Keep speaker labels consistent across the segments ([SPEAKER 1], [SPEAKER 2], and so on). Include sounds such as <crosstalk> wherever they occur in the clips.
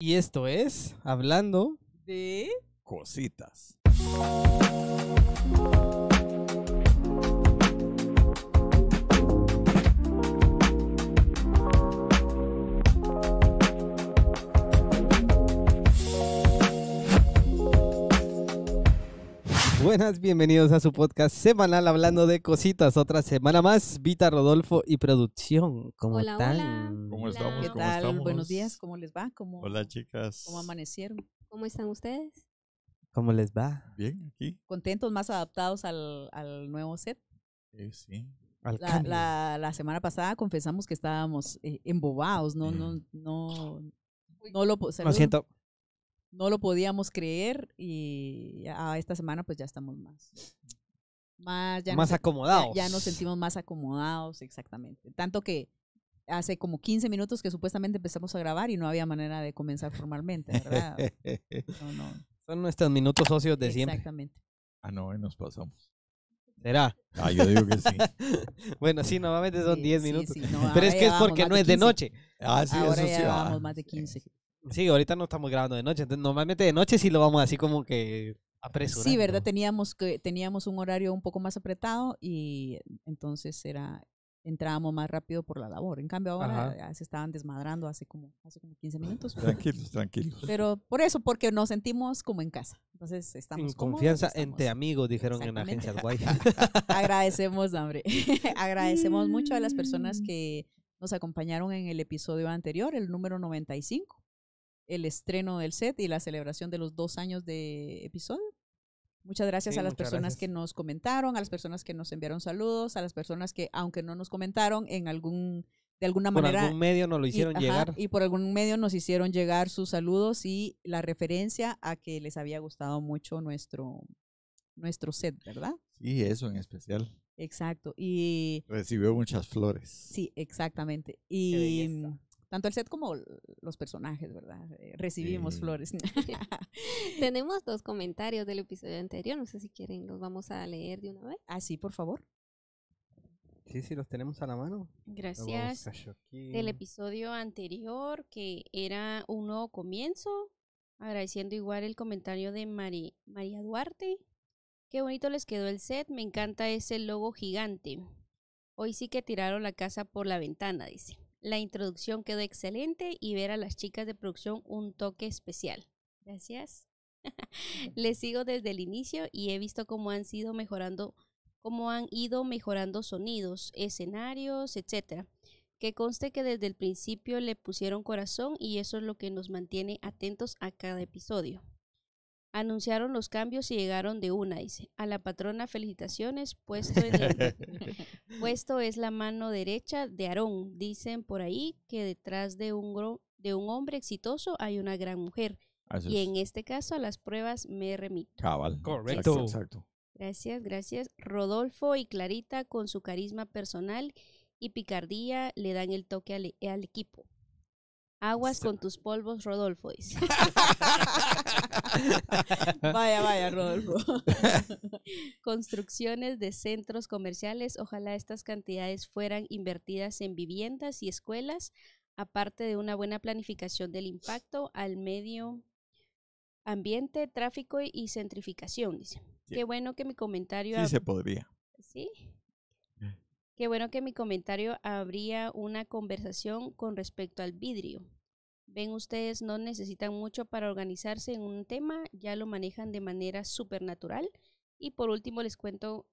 [SPEAKER 1] Y esto es hablando de
[SPEAKER 2] cositas.
[SPEAKER 1] buenas, bienvenidos a su podcast semanal hablando de cositas. Otra semana más, Vita Rodolfo y producción. ¿Cómo están?
[SPEAKER 3] ¿Cómo estamos? tal? Buenos días, ¿cómo les va? hola, chicas. ¿Cómo amanecieron? ¿Cómo están ustedes?
[SPEAKER 1] ¿Cómo les va? Bien, aquí.
[SPEAKER 3] ¿Contentos, más adaptados al, nuevo set? Eh, sí. la, semana pasada confesamos que estábamos eh, embobados, no, no, no, no, lo... Lo siento no lo podíamos creer y a esta semana pues ya estamos más. Más, ya más acomodados. Ya, nos sentimos más acomodados, exactamente. Tanto que hace como 15 minutos que supuestamente empezamos a grabar y no había manera de comenzar formalmente, ¿verdad?
[SPEAKER 1] <laughs> Son nuestros minutos socios de siempre.
[SPEAKER 3] Exactamente.
[SPEAKER 2] Ah, no, nos pasamos. ¿Será? Ah, yo digo que sí.
[SPEAKER 1] <laughs>
[SPEAKER 2] bueno, sí, normalmente
[SPEAKER 1] son 10 minutos. Pero es que es porque no es de noche. Ah, sí, Ahora ya ah, más de 15. Sí, ahorita no estamos grabando de noche, entonces normalmente de noche sí lo vamos así como que apresurando. Sí, verdad,
[SPEAKER 3] teníamos que teníamos un horario un poco más apretado y entonces era entrábamos más rápido por la labor. En cambio ahora eh, se estaban desmadrando hace como hace como 15 minutos.
[SPEAKER 4] Tranquilos,
[SPEAKER 1] tranquilos.
[SPEAKER 3] Pero por eso porque nos sentimos como en casa. Entonces estamos en confianza
[SPEAKER 1] entre amigos dijeron en la agencia Guay. <laughs>
[SPEAKER 3] Agradecemos, hombre. <laughs> Agradecemos mucho a las personas mm. que nos acompañaron en el episodio anterior, el número 95 el estreno del set y la celebración de los dos años de episodio. Muchas gracias a las personas que nos comentaron, a las personas que nos enviaron saludos, a las personas que, aunque no nos comentaron, en algún de alguna manera. Por algún medio nos lo hicieron llegar. y por algún medio nos hicieron llegar sus saludos y la referencia a que les había gustado mucho nuestro, nuestro set, ¿verdad?
[SPEAKER 2] Sí, eso en especial.
[SPEAKER 3] Exacto. Y.
[SPEAKER 2] Recibió muchas flores.
[SPEAKER 3] Sí, exactamente. Y tanto el set como los personajes, ¿verdad? Eh, recibimos flores. <laughs>
[SPEAKER 5] Tenemos dos comentarios del episodio anterior, no sé si quieren, los vamos a leer de una vez. Ah,
[SPEAKER 1] sí, por favor. Sí, sí, los tenemos a la mano.
[SPEAKER 6] Gracias. Del episodio anterior, que era un nuevo comienzo, agradeciendo igual el comentario de Mari, María Duarte. Qué bonito les quedó el set, me encanta ese logo gigante. Hoy sí que tiraron la casa por la ventana, dice. La introducción quedó excelente y ver a las chicas de producción un toque especial. Gracias. <laughs> Les sigo desde el inicio y he visto cómo han sido mejorando, cómo han ido mejorando sonidos, escenarios, etc. Que conste que desde el principio le pusieron corazón y eso es lo que nos mantiene atentos a cada episodio. Anunciaron los cambios y llegaron de una, dice. A la patrona, felicitaciones, puesto, <laughs> puesto es la mano derecha de Aarón. Dicen por ahí que detrás de un, de un hombre exitoso hay una gran mujer. y en este caso a las pruebas me remito.
[SPEAKER 2] Cabal. Correcto. Exacto,
[SPEAKER 6] Gracias, gracias. Rodolfo y Clarita con su carisma personal y picardía le dan el toque al equipo. Aguas este con tus polvos, Rodolfo,
[SPEAKER 4] dice. <laughs> vaya, vaya, Rodolfo. <laughs>
[SPEAKER 6] Construcciones de centros comerciales. Ojalá estas cantidades fueran invertidas en viviendas y escuelas, aparte de una buena planificación del impacto al medio ambiente, tráfico y centrificación, dice. Qué bueno que mi comentario... Sí, se podría. Sí. Qué bueno que mi comentario habría una conversación con respecto al vidrio. Ven ustedes, no necesitan mucho para organizarse en un tema, ya lo manejan de manera supernatural. Y por último les cuento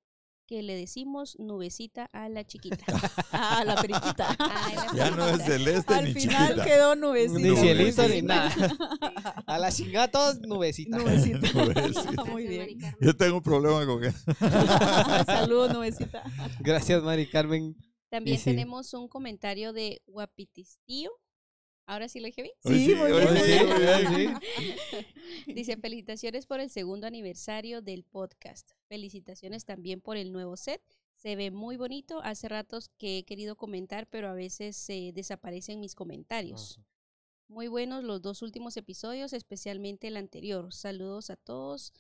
[SPEAKER 6] que le decimos nubecita a la chiquita. <laughs> a la periquita. <laughs>
[SPEAKER 1] ya
[SPEAKER 2] no es celeste Al ni chiquita. Al final quedó nubecita. Ni cielito ni nada.
[SPEAKER 1] A las chingatos nubecita. Nubecita. <laughs> Muy
[SPEAKER 4] bien.
[SPEAKER 2] Yo tengo un problema
[SPEAKER 1] con eso. Saludos, nubecita. Gracias, Mari Carmen. También tenemos
[SPEAKER 6] un comentario de Guapitistío. Ahora sí lo dije bien. Sí, muy bien. sí, <laughs> Dice, felicitaciones por el segundo aniversario del podcast. Felicitaciones también por el nuevo set. Se ve muy bonito. Hace ratos que he querido comentar, pero a veces se eh, desaparecen mis comentarios. Muy buenos los dos últimos episodios, especialmente el anterior. Saludos a todos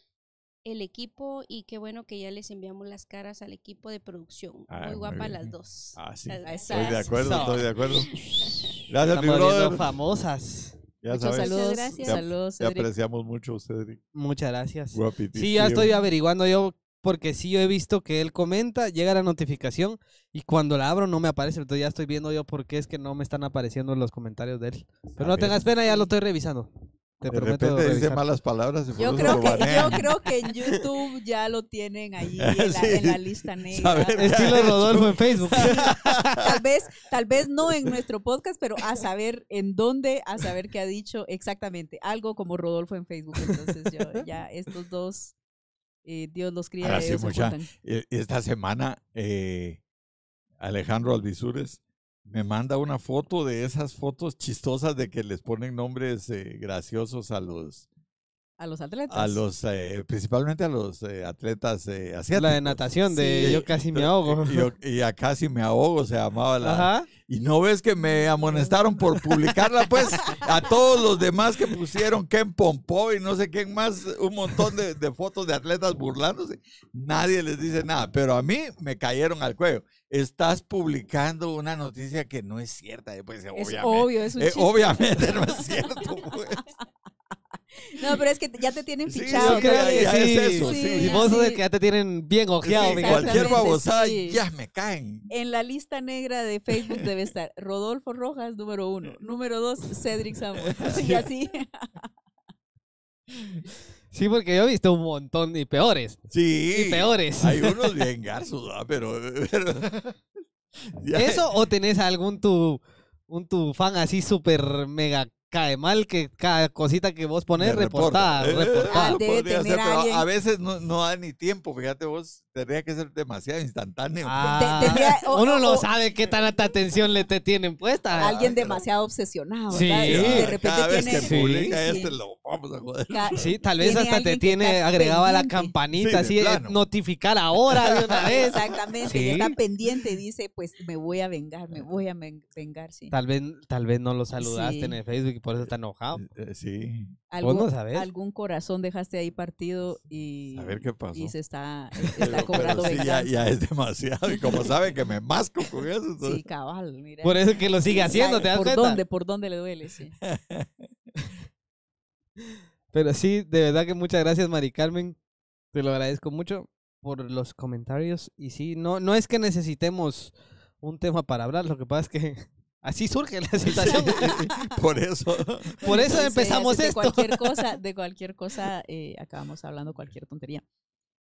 [SPEAKER 6] el equipo y qué bueno que ya les enviamos las caras al equipo de producción. Ah, muy guapa las dos. Ah, sí. estoy
[SPEAKER 1] de acuerdo, estoy de <laughs> acuerdo.
[SPEAKER 4] Gracias, famosas.
[SPEAKER 1] gracias. Te, te
[SPEAKER 2] apreciamos mucho, Cedric.
[SPEAKER 1] Muchas gracias. Sí, ya estoy averiguando yo porque sí yo he visto que él comenta, llega la notificación y cuando la abro no me aparece. Entonces ya estoy viendo yo por qué es que no me están apareciendo los comentarios de él. Pero no tengas pena, ya lo estoy revisando.
[SPEAKER 2] Te de prometo repente dice malas palabras. yo, creo que, yo creo
[SPEAKER 3] que en YouTube ya lo tienen ahí en, la, lista negra. Estilo Rodolfo en Facebook. <laughs> tal, vez, tal vez no en nuestro podcast, pero a saber en dónde, a saber qué ha dicho exactamente. Algo como Rodolfo en Facebook. Entonces yo, ya estos dos, eh, Dios los cría. Gracias, sí, mucha, esta semana
[SPEAKER 2] eh, Alejandro Alvisures me manda una foto de esas fotos chistosas de que les ponen nombres eh, graciosos a los,
[SPEAKER 3] a los atletas. A
[SPEAKER 2] los, eh, principalmente a los eh, atletas asiáticos. Eh, la de natación, de yo casi me ahogo. y a <laughs> casi me ahogo se llamaba la. Y no ves que me amonestaron por publicarla, pues, a todos los demás que pusieron Ken Pompó y no sé quién más, un montón de, fotos de atletas burlándose. Nadie les dice nada, pero a mí me cayeron al cuello estás publicando una noticia que no es cierta. Pues, obviamente, obvio, es un Obviamente no es cierto. Pues. <laughs>
[SPEAKER 1] No, pero es que ya te tienen
[SPEAKER 3] fichado. Sí, creo que sí. es eso. Sí, Y vos sabes
[SPEAKER 2] que
[SPEAKER 1] ya te tienen bien ojeado. cualquier babosada ya me caen.
[SPEAKER 3] En la lista negra de Facebook debe estar Rodolfo Rojas, número uno. Número dos, Cedric Samuel. <laughs> Y así.
[SPEAKER 1] Sí, porque yo he visto un montón y peores. Sí. Y peores. Hay unos bien garzos, ¿no? pero, ¿Eso <laughs> o tenés algún tu, un tu fan así súper mega cae mal que cada cosita que vos pones reportada, eh, reportada. Eh, ah, a, veces
[SPEAKER 2] no, no da ni tiempo, fíjate vos, tendría que ser demasiado instantáneo. Pues. Ah. uno no sabe qué
[SPEAKER 1] tanta atención le te tienen puesta. Alguien
[SPEAKER 3] demasiado obsesionado. Sí,
[SPEAKER 1] de repente que tal vez hasta te tiene agregada la campanita, así eh, así notificar ahora de una <laughs> vez. Exactamente, y está
[SPEAKER 3] pendiente y dice, pues me voy a vengar, me voy a vengar, sí. Tal
[SPEAKER 1] vez, tal vez no lo saludaste en el Facebook y por eso está enojado. Eh, eh, sí.
[SPEAKER 2] ¿Algún, Algún
[SPEAKER 3] corazón dejaste ahí partido y, se está
[SPEAKER 2] <laughs> <laughs> sí, ya, es demasiado. Y como sabe que me masco con eso. <laughs> Sí, cabal,
[SPEAKER 4] Por eso que lo sigue haciendo, ¿te das ¿Por dónde,
[SPEAKER 3] por dónde le duele, <laughs>
[SPEAKER 1] pero sí, de verdad que muchas gracias, Mari Carmen. Te lo agradezco mucho por los comentarios. Y sí, no, no es que necesitemos un tema para hablar, lo que pasa es que así surge la situación. por eso. Por eso empezamos esto. Cualquier
[SPEAKER 3] cosa, de cualquier cosa eh, acabamos hablando cualquier tontería.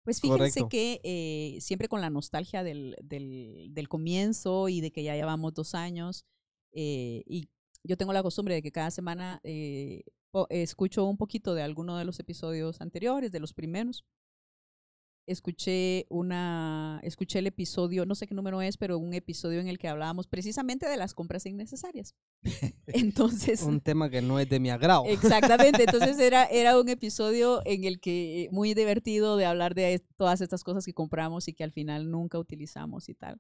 [SPEAKER 3] Pues fíjense que eh, siempre con la nostalgia del, del, del, comienzo y de que ya llevamos dos años, eh, y yo tengo la costumbre de que cada semana eh, escucho un poquito de alguno de los episodios anteriores, de los primeros, escuché una, escuché el episodio, no sé qué número es, pero un episodio en el que hablábamos precisamente de las compras innecesarias.
[SPEAKER 1] <laughs> Entonces. un tema que no es de mi agrado. Exactamente.
[SPEAKER 3] Entonces <laughs> era, era un episodio en el que muy divertido de hablar de todas estas cosas que compramos y que al final nunca utilizamos y tal.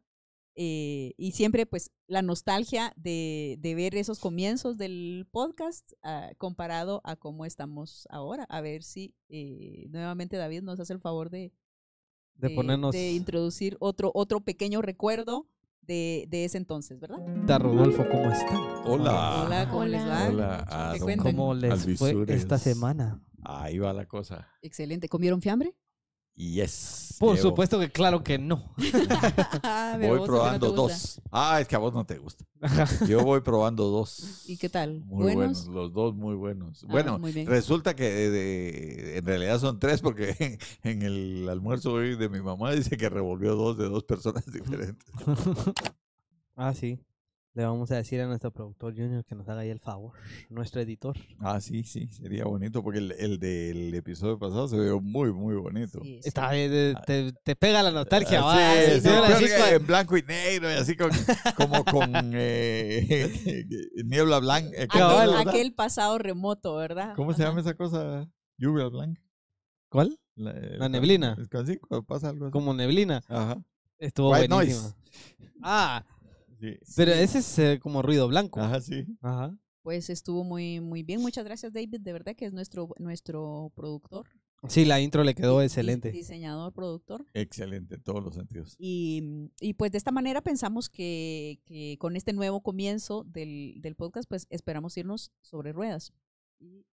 [SPEAKER 3] Eh, y siempre pues la nostalgia de, de ver esos comienzos del podcast ah, comparado a cómo estamos ahora. A ver si eh, nuevamente David nos hace el favor de,
[SPEAKER 1] de, ponernos... de
[SPEAKER 3] introducir otro, otro pequeño recuerdo de, ese entonces, ¿verdad?
[SPEAKER 2] Rodolfo, ¿cómo está Hola. Hola, ¿cómo les va? ¿Cómo les fue esta
[SPEAKER 1] semana?
[SPEAKER 2] Ahí va la cosa.
[SPEAKER 3] Excelente. ¿Comieron fiambre?
[SPEAKER 2] Yes. Por supuesto
[SPEAKER 1] que claro que no. <laughs>
[SPEAKER 2] Ah, voy probando dos. Ah, es que a vos no te gusta. Yo voy probando dos. ¿Y qué tal? Muy buenos. los dos muy buenos. Ah, bueno, resulta que eh, en realidad son tres porque <laughs> en, el almuerzo de mi mamá dice que revolvió dos de dos personas <laughs> diferentes.
[SPEAKER 1] ah, sí. Le vamos a decir a nuestro productor Junior que nos haga ahí el favor, nuestro editor.
[SPEAKER 2] Ah, sí, sí, sería bonito porque el, del episodio pasado se vio muy, muy bonito. Eh, te, pega la nostalgia, ah, va. Sí, en blanco y negro y así como con eh, <laughs> niebla blanca. Eh, aquel,
[SPEAKER 3] pasado remoto, ¿verdad?
[SPEAKER 2] ¿Cómo se llama esa cosa? Lluvia blanca. ¿Cuál? La, neblina. Es casi pasa algo así. Como neblina. Ajá. Estuvo White
[SPEAKER 4] Ah, pero ese es
[SPEAKER 1] eh, como ruido blanco. Ajá.
[SPEAKER 3] Pues estuvo muy, muy bien. Muchas gracias, David. De verdad que es nuestro, nuestro productor.
[SPEAKER 2] Sí, la intro le quedó excelente.
[SPEAKER 3] Diseñador, productor.
[SPEAKER 2] Excelente, en todos los sentidos.
[SPEAKER 3] Y, mm, pues de esta manera pensamos que, con este nuevo comienzo del, del, podcast, pues esperamos irnos sobre ruedas. Y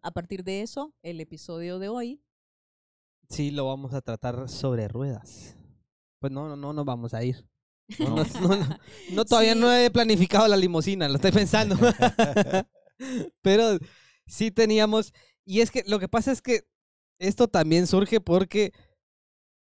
[SPEAKER 3] a partir de eso, el episodio de hoy.
[SPEAKER 1] Sí, lo vamos a tratar sobre ruedas. Pues no, no, no nos vamos a ir. <laughs> No, no, todavía no he planificado la limosina, lo estoy pensando. <laughs> Pero sí teníamos. Y es que lo que pasa es que esto también surge porque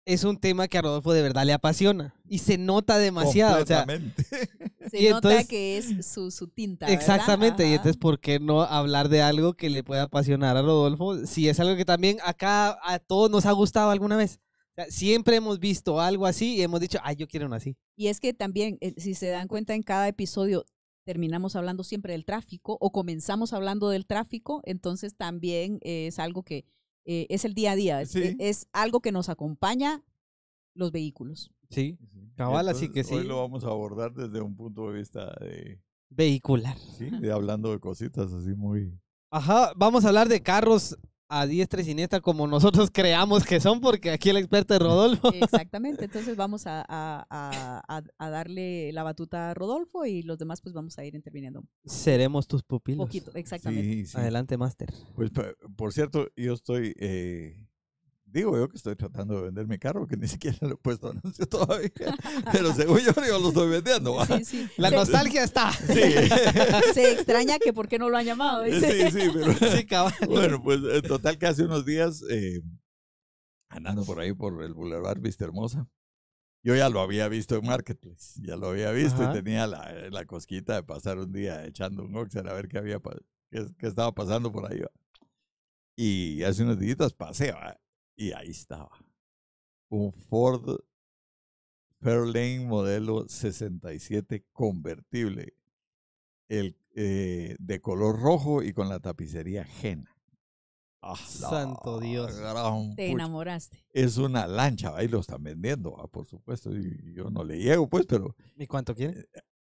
[SPEAKER 1] es un tema que a Rodolfo de verdad le apasiona y se nota demasiado. O sea,
[SPEAKER 4] <laughs>
[SPEAKER 1] se nota
[SPEAKER 3] que es su, tinta. Exactamente,
[SPEAKER 1] y entonces, ¿por qué no hablar de algo que le pueda apasionar a Rodolfo? Si es algo que también acá a todos nos ha gustado alguna vez siempre hemos visto algo así y hemos dicho, ay, yo quiero uno así.
[SPEAKER 3] Y es que también, eh, si se dan cuenta en cada episodio, terminamos hablando siempre del tráfico o comenzamos hablando del tráfico, entonces también eh, es algo que eh, es el día a día, es, algo que nos acompaña los vehículos.
[SPEAKER 2] Sí, cabal, así que sí. Hoy lo vamos a abordar desde un punto de vista de... Vehicular. Sí, hablando de cositas así muy...
[SPEAKER 1] Ajá, vamos a hablar de carros a diestra y siniestra como nosotros <laughs> creamos que son, porque aquí el experto es Rodolfo.
[SPEAKER 3] Exactamente, <laughs> entonces vamos a, darle la batuta a Rodolfo y los demás pues vamos a ir interviniendo.
[SPEAKER 1] Seremos tus pupilos. Poquito, exactamente. Adelante, máster.
[SPEAKER 2] Pues por cierto, yo estoy eh, Digo yo que estoy tratando de vender mi carro, que ni siquiera lo he puesto <laughs> anuncio todavía. Pero según yo, yo lo estoy vendiendo. La nostalgia
[SPEAKER 3] está. <laughs> Se extraña que por qué no lo han llamado. Sí, sí,
[SPEAKER 2] pero. <laughs> Bueno, pues en total, que hace unos días, eh, andando por ahí por el Boulevard Vista Hermosa, yo ya lo había visto en Marketplace. Ya lo había visto y tenía la, eh, la, cosquita de pasar un día echando un Oxer a ver qué, había, qué, estaba pasando por ahí. Y hace unos días pasé, y ahí estaba. Un Ford Fairlane modelo 67 convertible. El, eh, de color rojo y con la tapicería ajena. Ah, santo Dios. Te
[SPEAKER 3] enamoraste.
[SPEAKER 2] Es una lancha, ahí lo están vendiendo, ah, por supuesto. Y yo no le llego, pues, pero. ¿Y cuánto quiere?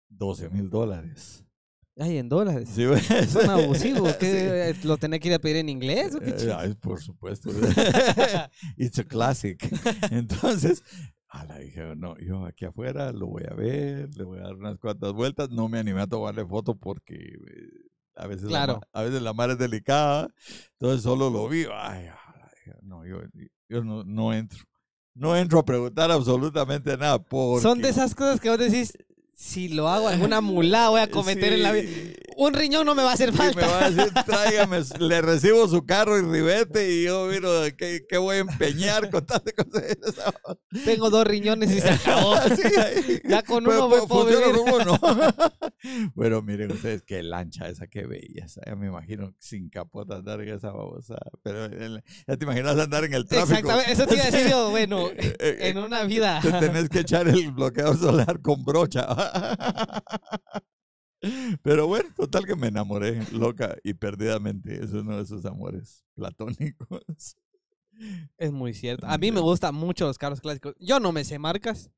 [SPEAKER 2] 12 eh, mil dólares.
[SPEAKER 1] Ay, en dólares. Sí, un abusivo, <laughs> ¿Lo tenés que ir a pedir en inglés eh, Ay, por supuesto. <laughs> It's a classic. <laughs> Entonces,
[SPEAKER 2] a la dije, no, yo aquí afuera lo voy a ver, le voy a dar unas cuantas vueltas. No me animé a tomarle foto porque eh, a veces, claro. la, a veces la mar es delicada. Entonces solo lo vi. Ay, no, yo, no, entro no entro a preguntar absolutamente nada. Son de
[SPEAKER 1] esas cosas que vos decís, si lo hago alguna mulá voy a cometer en la vida. Un riñón no me va a hacer falta. me va
[SPEAKER 2] a decir, <laughs> tráigame, le recibo su carro y ribete y yo, miro, ¿qué, voy a empeñar con tantas cosas?
[SPEAKER 4] Tengo dos riñones y se <laughs> acabó. ya con uno voy uno. <laughs> bueno, miren
[SPEAKER 2] ustedes, qué lancha esa, qué bella. Ya ¿eh? me imagino sin capota andar en esa babosa. Pero ya te imaginas andar en el tráfico. Exactamente, eso te iba a decir yo, bueno, eh, eh, en una vida. Te tenés que echar el bloqueador solar con brocha. <laughs> Pero bueno, total que me enamoré loca y perdidamente. Es uno de esos amores platónicos.
[SPEAKER 1] Es muy cierto. A mí me gustan mucho los carros clásicos. Yo no me sé marcas.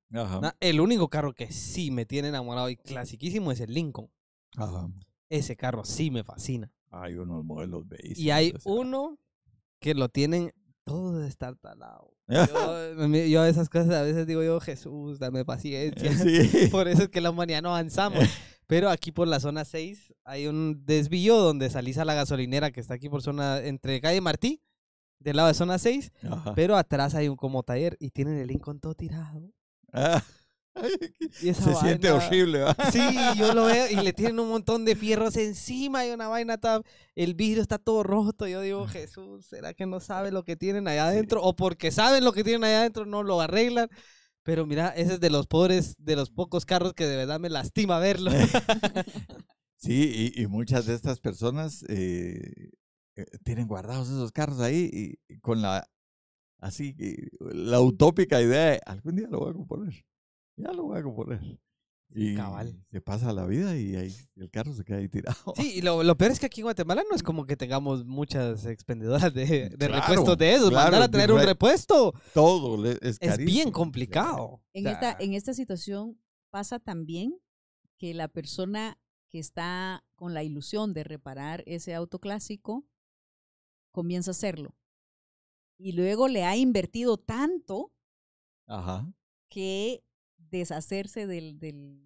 [SPEAKER 1] El único carro que sí me tiene enamorado y clasiquísimo es el Lincoln. Ese carro sí me fascina.
[SPEAKER 2] Hay unos modelos bellísimos. Y hay
[SPEAKER 1] uno que lo tienen todo talado <laughs> Yo, yo esas cosas a veces digo yo, Jesús, dame paciencia. <laughs> <laughs> Por eso es que la humanidad no avanzamos. Pero aquí por la zona 6 hay un desvío donde salís a la gasolinera que está aquí por zona, entre calle Martí, del lado de zona 6, pero atrás hay un como taller y tienen el Lincoln todo tirado. Ah. <laughs> Se siente horrible, ¿verdad? Sí, yo lo veo y le <laughs> tienen un montón de fierros encima y una vaina, está, el vidrio está todo roto. Yo digo, Jesús, ¿será que no sabe lo que tienen allá adentro? O porque saben lo que tienen allá adentro, no lo arreglan. Pero mira, ese es de los pobres, de los pocos carros que de verdad me lastima verlo. <laughs>
[SPEAKER 2] Sí, y, muchas de estas personas eh, eh, tienen guardados esos carros ahí y, con la así la utópica idea algún día lo voy a componer ya lo voy a componer. Y se pasa la vida y el carro se queda ahí tirado.
[SPEAKER 1] Sí, y lo, peor es que aquí en Guatemala no es como que tengamos muchas expendedoras de, de repuestos de eso Claro, Mandar a traer un repuesto.
[SPEAKER 2] Todo es,
[SPEAKER 1] bien complicado. En,
[SPEAKER 3] esta, situación pasa también que la persona que está con la ilusión de reparar ese auto clásico comienza a hacerlo. Y luego le ha invertido tanto que deshacerse del,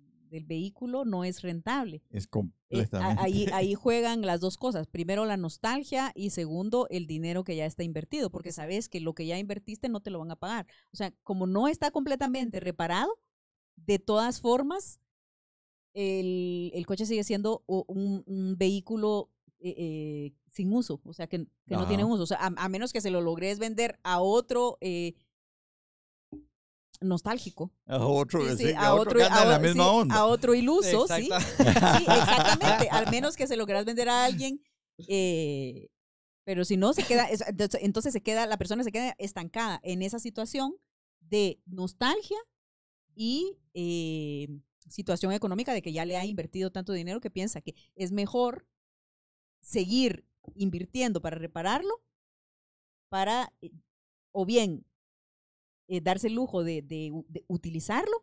[SPEAKER 3] vehículo no es rentable.
[SPEAKER 2] Es eh, completamente. ahí, <laughs> ahí
[SPEAKER 3] juegan las dos cosas. Primero, la nostalgia y segundo, el dinero que ya está invertido, porque sabes que lo que ya invertiste no te lo van a pagar. O sea, como no está completamente reparado, de todas formas, el, el coche sigue siendo un, vehículo eh, eh, sin uso, o sea, que, no tiene uso. O sea, a, menos que se lo logres vender a otro nostálgico.
[SPEAKER 4] A otro, sí, a otro, la misma onda. a otro iluso, sí.
[SPEAKER 3] exactamente. <laughs> Al menos que se logras vender a alguien. Eh, pero si no, se queda, entonces se queda, la persona se queda estancada en esa situación de nostalgia y eh, situación económica de que ya le ha invertido tanto dinero que piensa que es mejor seguir invirtiendo para repararlo, para eh, o bien eh, darse el lujo de, utilizarlo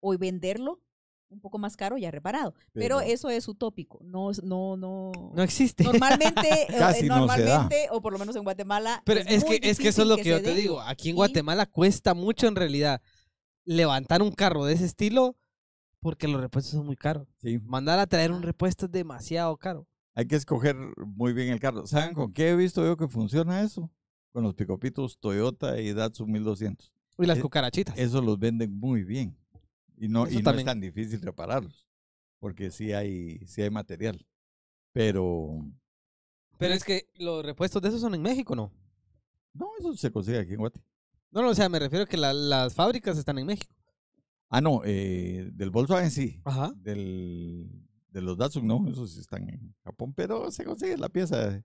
[SPEAKER 3] o venderlo un poco más caro ya reparado. Pero, eso es utópico, no, no, no. No existe. <laughs> Eh, normalmente, o por lo menos en Guatemala. Pero es, es que, es que eso es lo que, yo te digo. Aquí en Guatemala
[SPEAKER 1] cuesta mucho en realidad levantar un carro de ese estilo porque los repuestos son muy caros.
[SPEAKER 2] Mandar a traer un repuesto es demasiado caro. Hay que escoger muy bien el carro. ¿Saben con qué he visto yo que funciona eso? Con los picopitos Toyota y Datsun 1200. Y las e cucarachitas. Eso los venden muy bien. Y no, y no es tan difícil repararlos. Porque sí hay, sí hay material. Pero. Pero eh es que los repuestos de esos son en México, ¿no? No, eso se consigue aquí en Guate. No, no, o sea, me refiero a que las
[SPEAKER 1] fábricas están en México.
[SPEAKER 2] Ah, no, eh, del Volkswagen sí. Ajá. Del, de los Datsun no, esos están en Japón, pero se consigue la pieza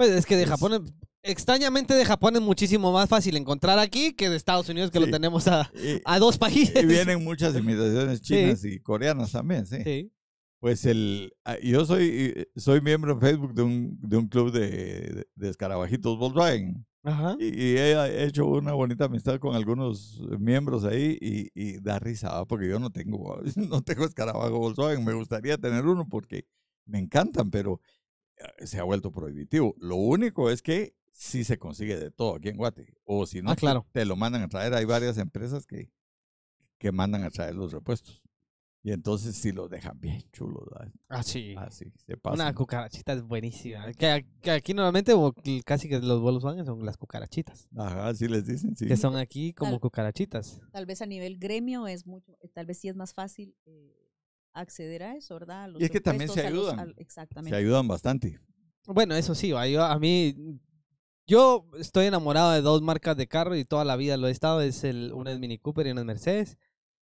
[SPEAKER 2] pues es que de
[SPEAKER 1] Japón, extrañamente de Japón es muchísimo más fácil encontrar aquí que de Estados Unidos, que lo tenemos a, a, dos pajitas. Y vienen
[SPEAKER 2] muchas imitaciones <laughs> chinas y coreanas también, sí. sí. Pues el, ah, yo soy, soy miembro en Facebook de un, de un club de, de, escarabajitos Volkswagen. Ajá. Y, he hecho una bonita amistad con algunos miembros ahí y, y da risa, porque yo no tengo, <laughs> no tengo escarabajo Volkswagen. Me gustaría tener uno porque me encantan, pero eh, se ha vuelto prohibitivo. Lo único es que sí se consigue de todo aquí en Guate. O si no, ah, te lo mandan a traer. Hay varias empresas que, que mandan a traer los repuestos. Y entonces sí los dejan bien chulos. Ah, sí. Así, se pasa. Una
[SPEAKER 1] cucarachita es buenísima. Que, aquí normalmente casi que los bolos van son las cucarachitas. Ajá, sí les dicen, sí. Que son aquí como cucarachitas.
[SPEAKER 3] Tal vez a nivel gremio es mucho, eh, tal vez sí es más fácil eh, acceder a eso, ¿verdad?
[SPEAKER 1] y es que también se ayudan. exactamente. Se ayudan bastante. Bueno, eso sí, a mí, yo estoy enamorado de dos marcas de carro y toda la vida lo he estado. Es el, una es Mini Cooper y una es Mercedes.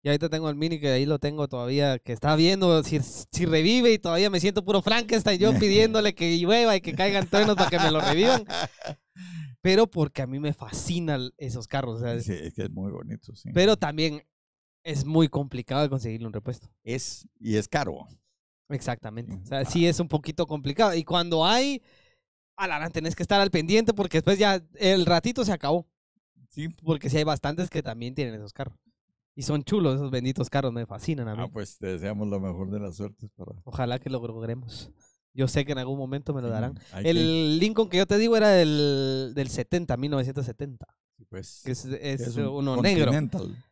[SPEAKER 1] Y ahorita tengo el Mini que ahí lo tengo todavía, que está viendo si, si revive y todavía me siento puro Frankenstein yo pidiéndole que llueva y que caigan truenos para que me lo revivan. <laughs> Pero porque a mí me fascinan esos carros. Sí, es
[SPEAKER 2] que es muy bonito, sí.
[SPEAKER 1] Pero también es muy complicado conseguirle un repuesto. Es, y es caro. Exactamente. O sea, sí es un poquito complicado. Y cuando hay, alarán, tenés que estar al pendiente porque después ya el ratito se acabó. Sí. Porque sí hay bastantes que también tienen esos carros. Y son chulos esos benditos carros, me fascinan a ah, mí. Ah,
[SPEAKER 2] pues te deseamos lo mejor de las suertes
[SPEAKER 1] Ojalá que lo logremos. Yo sé que en algún momento me lo darán. el Lincoln que yo te digo era del, del 70, 1970. Pues, es, uno negro.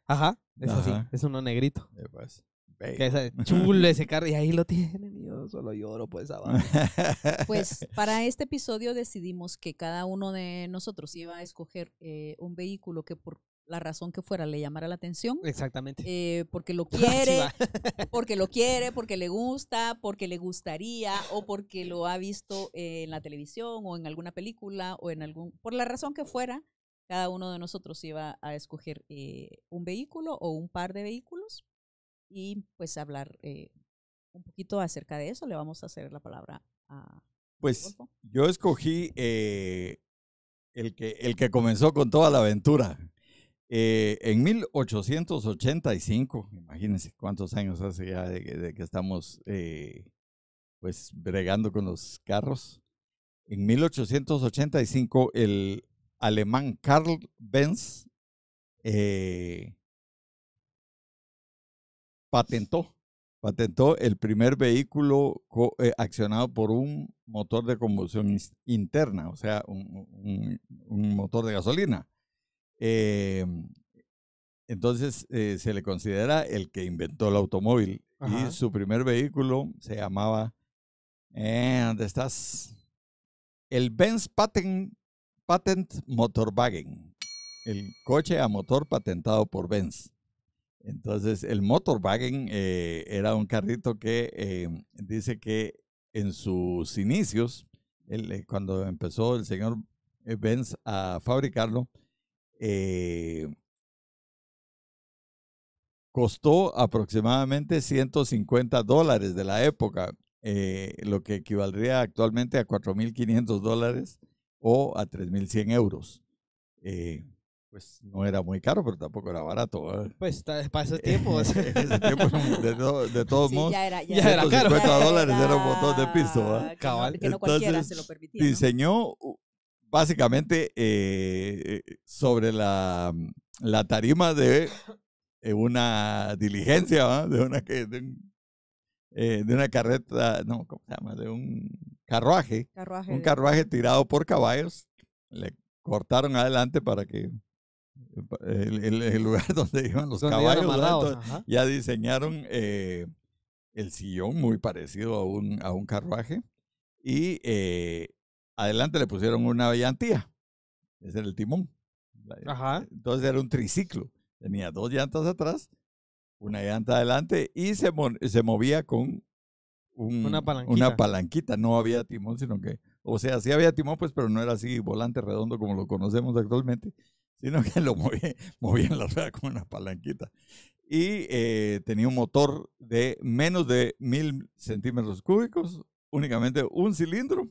[SPEAKER 1] Ajá, es es uno negrito. pues, que chulo ese carro y ahí lo tienen y yo solo lloro pues <laughs> Pues
[SPEAKER 3] para este episodio decidimos que cada uno de nosotros iba a escoger eh, un vehículo que por la razón que fuera le llamara la atención. Exactamente. Eh, porque lo <laughs> quiere, porque lo quiere, porque le gusta, porque le gustaría o porque lo ha visto en la televisión o en alguna película o en algún, por la razón que fuera, cada uno de nosotros iba a escoger eh, un vehículo o un par de vehículos y pues hablar eh, un poquito acerca de eso. Le vamos a hacer la palabra a...
[SPEAKER 2] Pues yo escogí eh, el, que, el que comenzó con toda la aventura. en 1885, imagínense cuántos años hace ya de, de que estamos pues bregando con los carros. En 1885 el alemán Karl Benz eh, patentó, patentó el primer vehículo eh, accionado por un motor de combustión interna, o sea, un, motor de gasolina. Em, entonces eh, se le considera el que inventó el automóvil y su primer vehículo se llamaba, ¿dónde estás? El Benz Patent Patent Motorwagen, el coche a motor patentado por Benz. Entonces, el Motorwagen eh, era un carrito que eh, dice que en sus inicios, eh, cuando empezó el señor Benz a fabricarlo, costó aproximadamente 150 dólares de la época, lo que equivaldría actualmente a 4.500 dólares o a 3.100 euros. Eh, pues no era muy caro, pero tampoco era barato.
[SPEAKER 4] ¿eh? Pues para esos <laughs> tiempos. ese tiempo, de, de <laughs> todos modos, ya era, ya, era caro. dólares era, un montón de piso. ¿eh? <laughs> Cabal. Que no, que Entonces, cualquiera se lo permitía. Diseñó
[SPEAKER 2] básicamente eh, eh, sobre la, mm, la, tarima de eh, una diligencia, ¿ah? de una, de, un, eh, de una carreta, no, ¿cómo se llama? De un carruaje, un carruaje tirado por caballos, le cortaron adelante para que eh, el, lugar <laughs> donde iban los caballos, ya diseñaron eh, el sillón muy parecido a un, a un carruaje y eh, adelante le pusieron una llantía, ese era el timón. Entonces era un triciclo, tenía dos llantas atrás, una llanta adelante y se, se movía con una, palanquita. No había timón, sino que, o sea, sí había timón, pues, pero no era así volante redondo como lo conocemos actualmente, sino que <laughs> lo movía en la rueda como una palanquita. Y eh, tenía un motor de menos de mil centímetros cúbicos, únicamente un cilindro,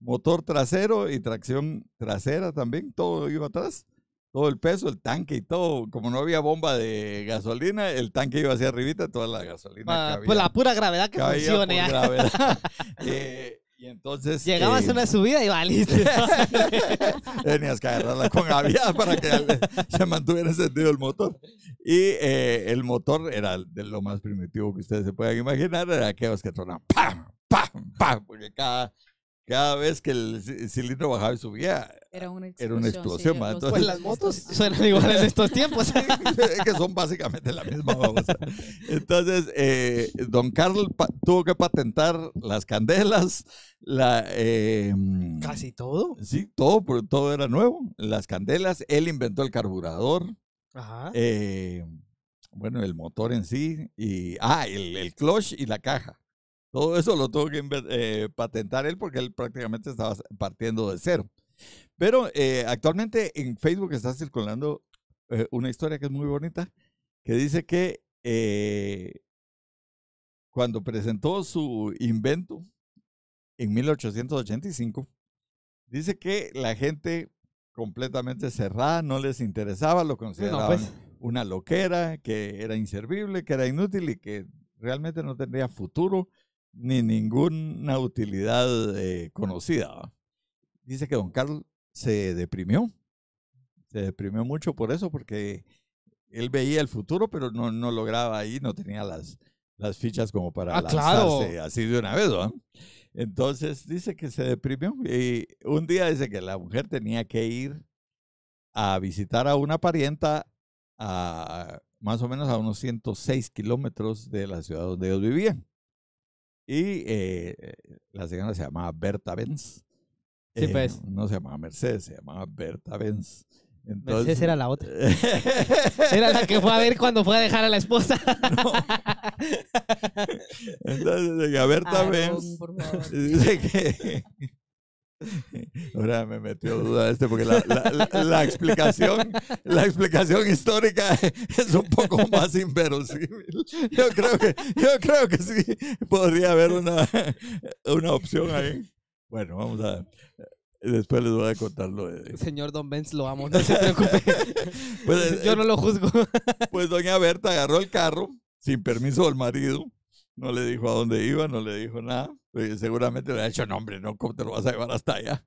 [SPEAKER 2] motor trasero y tracción trasera también, todo iba atrás todo el peso, el tanque y todo. Como no había bomba de gasolina, el tanque iba hacia arribita, toda la gasolina. Ah, pues la pura gravedad que funciona ah. <laughs> eh, y
[SPEAKER 4] entonces. Llegabas a eh, una subida y valiste. <laughs> Tenías que agarrarla con avión para que se mantuviera encendido
[SPEAKER 2] el motor. Y eh, el motor era de lo más primitivo que ustedes se puedan imaginar, era aquellos que tronaba. ¡pam! ¡pam! Porque cada, cada vez que el cilindro bajaba y subía, era una explosión. Pues las motos son iguales en estos tiempos. <laughs> es que son básicamente la misma cosa. Entonces, eh, don Carlos tuvo que patentar las candelas, la, em, Casi todo. Sí, todo, porque todo era nuevo. Las candelas, él inventó el carburador. Ajá. Em, bueno, el motor en sí. Y, ah, el, el clutch y la caja. Todo eso lo tuvo que eh, patentar él porque él prácticamente estaba partiendo de cero. Pero eh, actualmente en Facebook está circulando eh, una historia que es muy bonita, que dice que eh, cuando presentó su invento en 1885, dice que la gente completamente cerrada, no les interesaba, lo pues, pues. consideraban una loquera, que era inservible, que era inútil y que realmente no tendría futuro ni ninguna utilidad conocida dice que don Carlos se deprimió, se deprimió mucho por eso, porque él veía el futuro, pero no, no lograba ahí, no tenía las, las fichas como para ah, lanzarse así de una vez. Entonces dice que se deprimió y un día dice que la mujer tenía que ir a visitar a una parienta a más o menos a unos 106 kilómetros de la ciudad donde ellos vivían. Y eh, la señora se llamaba Berta Benz. Sí, eh, pues. No, se llamaba Mercedes, se llamaba Berta Benz. Entonces, Mercedes era la otra. era la que fue a ver cuando fue a dejar a la esposa. <laughs> Entonces, a Berta Benz. <laughs> <laughs> Ahora me metió duda este porque la, la, explicación, la explicación histórica es un poco más inverosímil. Yo creo que, yo creo que sí podría haber una, una opción ahí. Bueno, vamos a. Eh, después les voy a contar lo de. <laughs> Señor Don Benz, lo amo, no se <laughs> preocupe. Pues, eh, Yo no lo juzgo. <laughs> pues doña Berta agarró el carro sin permiso del marido. No le dijo a dónde iba, no le dijo nada. Eh, seguramente le ha dicho, no, hombre, no, ¿cómo te lo vas a llevar hasta allá?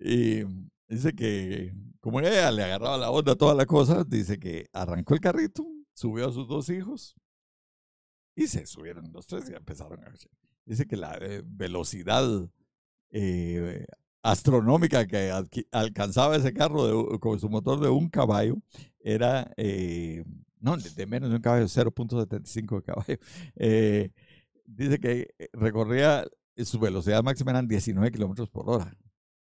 [SPEAKER 2] Y dice que, como ella le agarraba la onda a toda la cosa, dice que arrancó el carrito, subió a sus dos hijos y se subieron los tres y empezaron a. Dice que la velocidad eh, astronómica que alcanzaba ese carro con su motor de un caballo era, eh, no, de menos de un caballo, 0.75 caballo. <laughs> Eh, dice que eh, recorría, eh, su velocidad máxima eran 19 kilómetros por hora.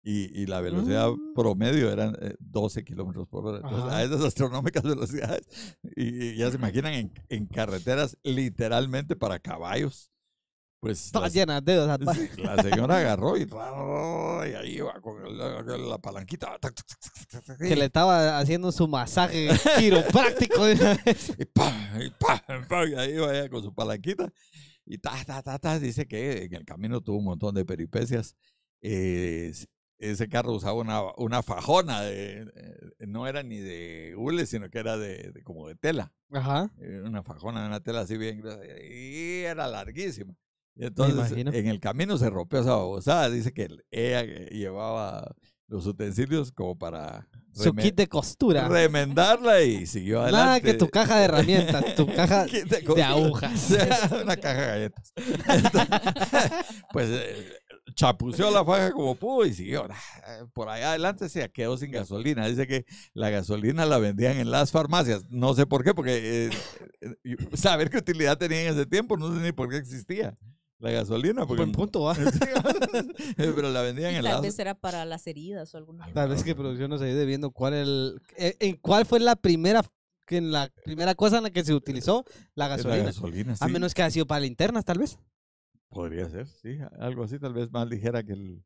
[SPEAKER 2] Y, la velocidad mm. promedio eran 12 kilómetros por hora. esas astronómicas <laughs> velocidades, y, ya se imaginan en, carreteras literalmente para caballos, pues Todas de dedos. <laughs> La señora <laughs> agarró y, ahí iba con la, palanquita.
[SPEAKER 1] Que le estaba haciendo su masaje <laughs> quiropráctico Y
[SPEAKER 2] ahí iba ella con su palanquita. Y ta, ta, ta, ta. Dice que en el camino tuvo un montón de peripecias. ese carro usaba una, fajona, de, eh, no era ni de hule, sino que era de, como de tela. Ajá. Una fajona de una tela así bien Y era larguísima entonces, en el camino se rompió esa babosada. Dice que ella llevaba los utensilios como para su kit de costura. Remendarla y siguió adelante. Nada que tu caja de herramientas, tu <laughs> caja de, agujas. <laughs> Una caja de galletas. <laughs> pues eh, chapuceó la faja como pudo y siguió. Por allá adelante se quedó sin gasolina. Dice que la gasolina la vendían en las farmacias. No sé por qué, porque eh, eh, saber qué utilidad tenía en ese tiempo, no sé ni por qué existía. La gasolina, porque. punto, <laughs> <laughs> Pero la vendían en la. Tal vez
[SPEAKER 3] era para las heridas o alguna. Tal vez
[SPEAKER 1] que producción nos ayude viendo cuál el. Eh, ¿En cuál fue la primera que en la primera cosa
[SPEAKER 2] en la que se utilizó la gasolina. gasolina A menos que haya sido para linternas, tal vez. Podría ser, sí. Algo así, tal vez más ligera que el,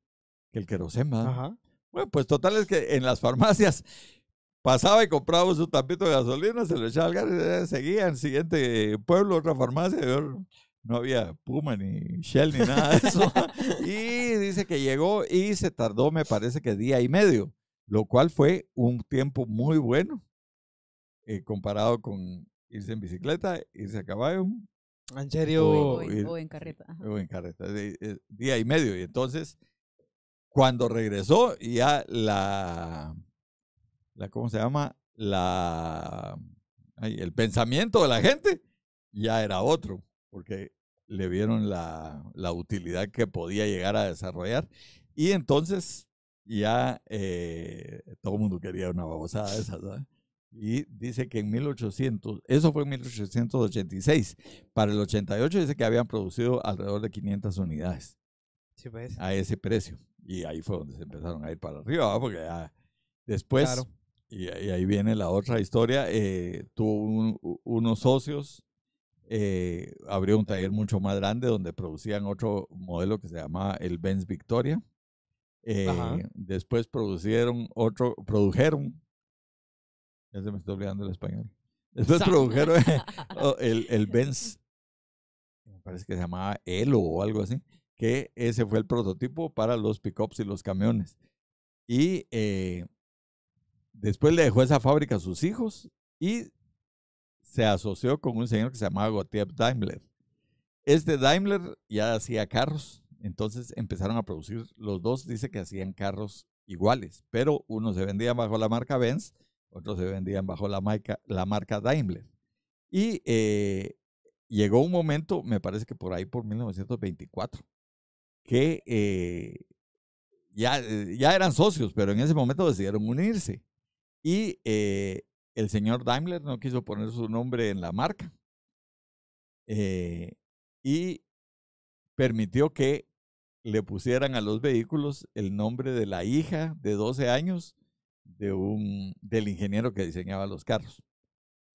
[SPEAKER 2] que el querosema. ¿ah? Ajá. Bueno, pues total es que en las farmacias <laughs> pasaba y compraba su tapito de gasolina, se lo echaba al gas y eh, seguía en el siguiente pueblo, otra farmacia no había Puma ni Shell ni nada de eso. <laughs> y dice que llegó y se tardó, me parece que día y medio, lo cual fue un tiempo muy bueno eh, comparado con irse en bicicleta, irse a caballo. En serio. O, en carreta. en carreta, eh, día y medio. Y entonces, cuando regresó, ya la, la ¿cómo se llama? La, el pensamiento de la gente ya era otro porque le vieron la, la utilidad que podía llegar a desarrollar. Y entonces ya eh, todo el mundo quería una babosada de esas. Y dice que en 1800, eso fue en 1886, para el 88 dice que habían producido alrededor de 500 unidades pues. a ese precio. Y ahí fue donde se empezaron a ir para arriba, porque ya después, y, ahí viene la otra historia, eh, tuvo unos socios eh, abrió un taller mucho más grande donde producían otro modelo que se llamaba el Benz Victoria. Eh, después produjeron otro, produjeron, ya se me está olvidando el español. Después produjeron <laughs> <laughs> el, Benz, me parece que se llamaba Elo o algo así, que ese fue el prototipo para los pickups y los camiones. Y eh, después le dejó esa fábrica a sus hijos y se asoció con un señor que se llamaba Gottlieb Daimler. Este Daimler ya hacía carros, entonces empezaron a producir, los dos dice que hacían carros iguales, pero uno se vendía bajo la marca Benz, otro se vendían bajo la marca, la marca Daimler. Y eh, llegó un momento, me parece que por ahí por 1924, que eh, ya, eh, ya eran socios, pero en ese momento decidieron unirse. Y el señor Daimler no quiso poner su nombre en la marca eh, y permitió que le pusieran a los vehículos el nombre de la hija de 12 años de un, del ingeniero que diseñaba los carros.